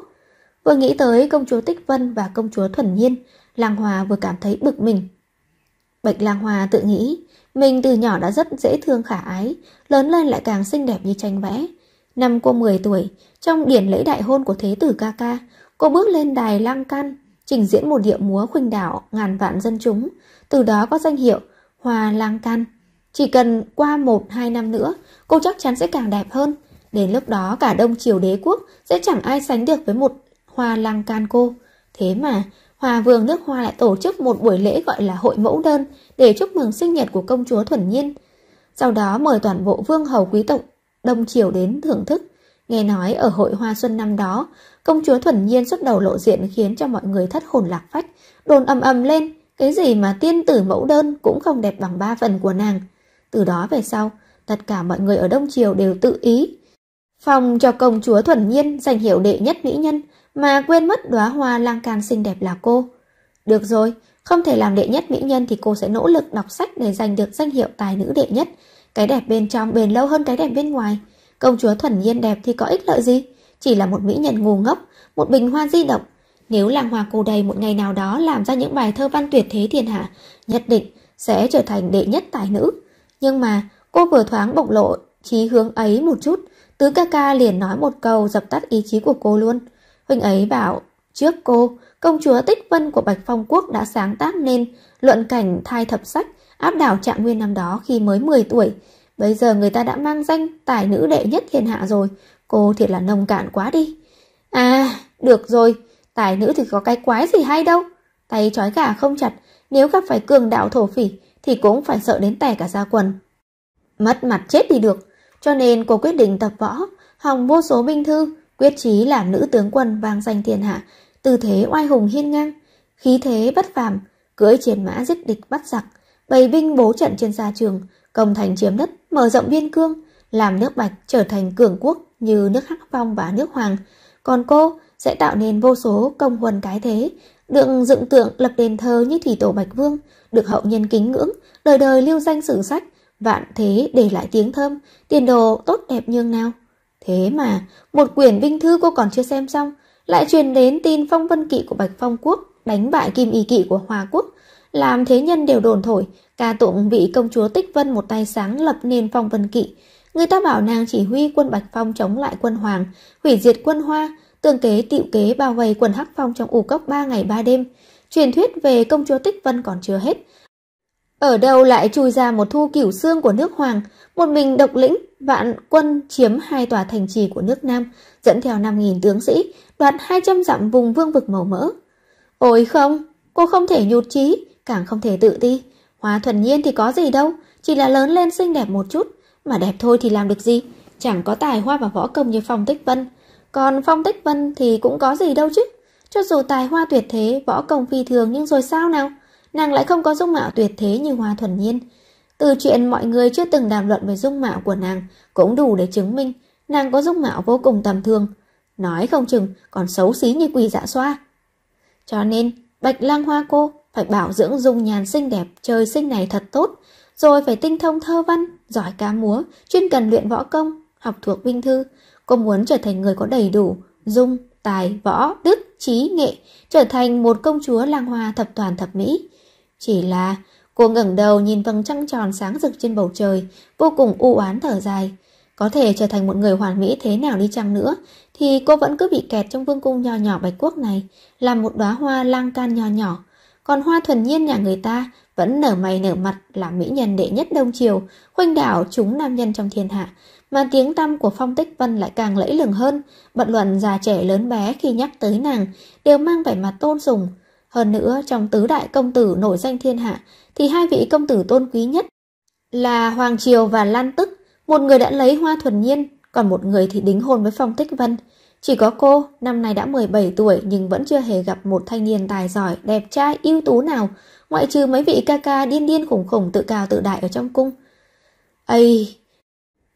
Vừa nghĩ tới công chúa Tích Vân và công chúa Thuần Nhiên, lang Hoa vừa cảm thấy bực mình. Bạch lang Hoa tự nghĩ, mình từ nhỏ đã rất dễ thương khả ái, lớn lên lại càng xinh đẹp như tranh vẽ. Năm cô 10 tuổi, trong điển lễ đại hôn của thế tử ca ca, cô bước lên đài lang can trình diễn một điệu múa khuynh đảo ngàn vạn dân chúng, từ đó có danh hiệu Hoa Lang Can. Chỉ cần qua một hai năm nữa, cô chắc chắn sẽ càng đẹp hơn. Đến lúc đó cả đông triều đế quốc sẽ chẳng ai sánh được với một Hoa Lang Can cô. Thế mà, Hòa Vương nước Hoa lại tổ chức một buổi lễ gọi là hội mẫu đơn để chúc mừng sinh nhật của công chúa Thuần Nhiên. Sau đó mời toàn bộ vương hầu quý tộc Đông Triều đến thưởng thức Nghe nói ở hội hoa xuân năm đó, công chúa thuần nhiên xuất đầu lộ diện khiến cho mọi người thất hồn lạc phách, đồn ầm ầm lên, cái gì mà tiên tử mẫu đơn cũng không đẹp bằng ba phần của nàng. Từ đó về sau, tất cả mọi người ở Đông Triều đều tự ý. Phòng cho công chúa thuần nhiên giành hiệu đệ nhất mỹ nhân, mà quên mất đóa hoa lang can xinh đẹp là cô. Được rồi, không thể làm đệ nhất mỹ nhân thì cô sẽ nỗ lực đọc sách để giành được danh hiệu tài nữ đệ nhất. Cái đẹp bên trong bền lâu hơn cái đẹp bên ngoài. Công chúa thuần nhiên đẹp thì có ích lợi gì? Chỉ là một mỹ nhân ngu ngốc, một bình hoa di động. Nếu làng Hoàng cô đầy một ngày nào đó làm ra những bài thơ văn tuyệt thế thiên hạ, nhất định sẽ trở thành đệ nhất tài nữ. Nhưng mà cô vừa thoáng bộc lộ chí hướng ấy một chút, tứ ca ca liền nói một câu dập tắt ý chí của cô luôn. Huynh ấy bảo, trước cô, công chúa Tích Vân của Bạch Phong Quốc đã sáng tác nên luận cảnh thai thập sách áp đảo trạng nguyên năm đó khi mới 10 tuổi, Bây giờ người ta đã mang danh tài nữ đệ nhất thiên hạ rồi, cô thiệt là nông cạn quá đi. À, được rồi, tài nữ thì có cái quái gì hay đâu. Tay trói gà không chặt, nếu gặp phải cường đạo thổ phỉ thì cũng phải sợ đến tè cả da quần. Mất mặt chết đi được, cho nên cô quyết định tập võ, hòng vô số binh thư, quyết chí làm nữ tướng quân vang danh thiên hạ, tư thế oai hùng hiên ngang, khí thế bất phàm, cưỡi chiến mã giết địch bắt giặc, bày binh bố trận trên xa trường, công thành chiếm đất mở rộng biên cương, làm nước Bạch trở thành cường quốc như nước Hắc Phong và nước Hoàng. Còn cô sẽ tạo nên vô số công huân cái thế, được dựng tượng lập đền thờ như thủy tổ Bạch Vương, được hậu nhân kính ngưỡng, đời đời lưu danh sử sách, vạn thế để lại tiếng thơm, tiền đồ tốt đẹp nhường nào. Thế mà, một quyển binh thư cô còn chưa xem xong, lại truyền đến tin phong vân kỵ của Bạch Phong Quốc đánh bại kim y kỵ của Hòa Quốc, làm thế nhân đều đồn thổi Ca tụng vị công chúa Tích Vân một tay sáng lập nên phong vân kỵ. Người ta bảo nàng chỉ huy quân Bạch Phong chống lại quân Hoàng, hủy diệt quân Hoa, tương kế tiệu kế bao vây quần Hắc Phong trong ủ cốc ba ngày ba đêm. Truyền thuyết về công chúa Tích Vân còn chưa hết. Ở đâu lại chui ra một thu cửu xương của nước Hoàng, một mình độc lĩnh, vạn quân chiếm hai tòa thành trì của nước Nam, dẫn theo năm nghìn tướng sĩ, đoạt hai trăm dặm vùng vương vực màu mỡ. Ôi không, cô không thể nhụt chí, càng không thể tự ti. Hoa thuần nhiên thì có gì đâu, chỉ là lớn lên xinh đẹp một chút, mà đẹp thôi thì làm được gì, chẳng có tài hoa và võ công như Phong Tích Vân. Còn Phong Tích Vân thì cũng có gì đâu chứ, cho dù tài hoa tuyệt thế, võ công phi thường nhưng rồi sao nào, nàng lại không có dung mạo tuyệt thế như Hoa thuần nhiên. Từ chuyện mọi người chưa từng đàm luận về dung mạo của nàng cũng đủ để chứng minh nàng có dung mạo vô cùng tầm thường. Nói không chừng còn xấu xí như quỳ dạ xoa. Cho nên, Bạch lang hoa cô phải bảo dưỡng dung nhàn xinh đẹp, trời sinh này thật tốt, rồi phải tinh thông thơ văn, giỏi ca múa, chuyên cần luyện võ công, học thuộc binh thư. Cô muốn trở thành người có đầy đủ, dung, tài, võ, đức, trí, nghệ, trở thành một công chúa lang hoa thập toàn thập mỹ. Chỉ là cô ngẩng đầu nhìn vầng trăng tròn sáng rực trên bầu trời, vô cùng u oán thở dài. Có thể trở thành một người hoàn mỹ thế nào đi chăng nữa Thì cô vẫn cứ bị kẹt trong vương cung nho nhỏ Bạch Quốc này làm một đóa hoa lang can nho nhỏ còn hoa thuần nhiên nhà người ta vẫn nở mày nở mặt là mỹ nhân đệ nhất đông triều, khuynh đảo chúng nam nhân trong thiên hạ, mà tiếng tăm của Phong Tích Vân lại càng lẫy lừng hơn, bận luận già trẻ lớn bé khi nhắc tới nàng đều mang vẻ mặt tôn sùng. Hơn nữa, trong tứ đại công tử nổi danh thiên hạ, thì hai vị công tử tôn quý nhất là Hoàng Triều và Lan Tức, một người đã lấy hoa thuần nhiên, còn một người thì đính hôn với Phong Tích Vân. Chỉ có cô, năm nay đã 17 tuổi nhưng vẫn chưa hề gặp một thanh niên tài giỏi, đẹp trai, ưu tú nào, ngoại trừ mấy vị ca ca điên điên khủng khủng tự cao tự đại ở trong cung. Ây,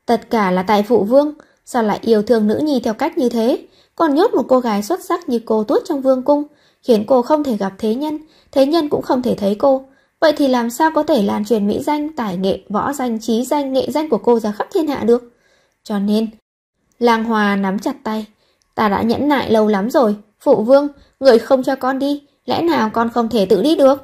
tất cả là tại phụ vương, sao lại yêu thương nữ nhi theo cách như thế, còn nhốt một cô gái xuất sắc như cô tuốt trong vương cung, khiến cô không thể gặp thế nhân, thế nhân cũng không thể thấy cô. Vậy thì làm sao có thể lan truyền mỹ danh, tài nghệ, võ danh, trí danh, nghệ danh của cô ra khắp thiên hạ được? Cho nên, Lang Hòa nắm chặt tay, Ta đã nhẫn nại lâu lắm rồi, phụ vương, người không cho con đi, lẽ nào con không thể tự đi được?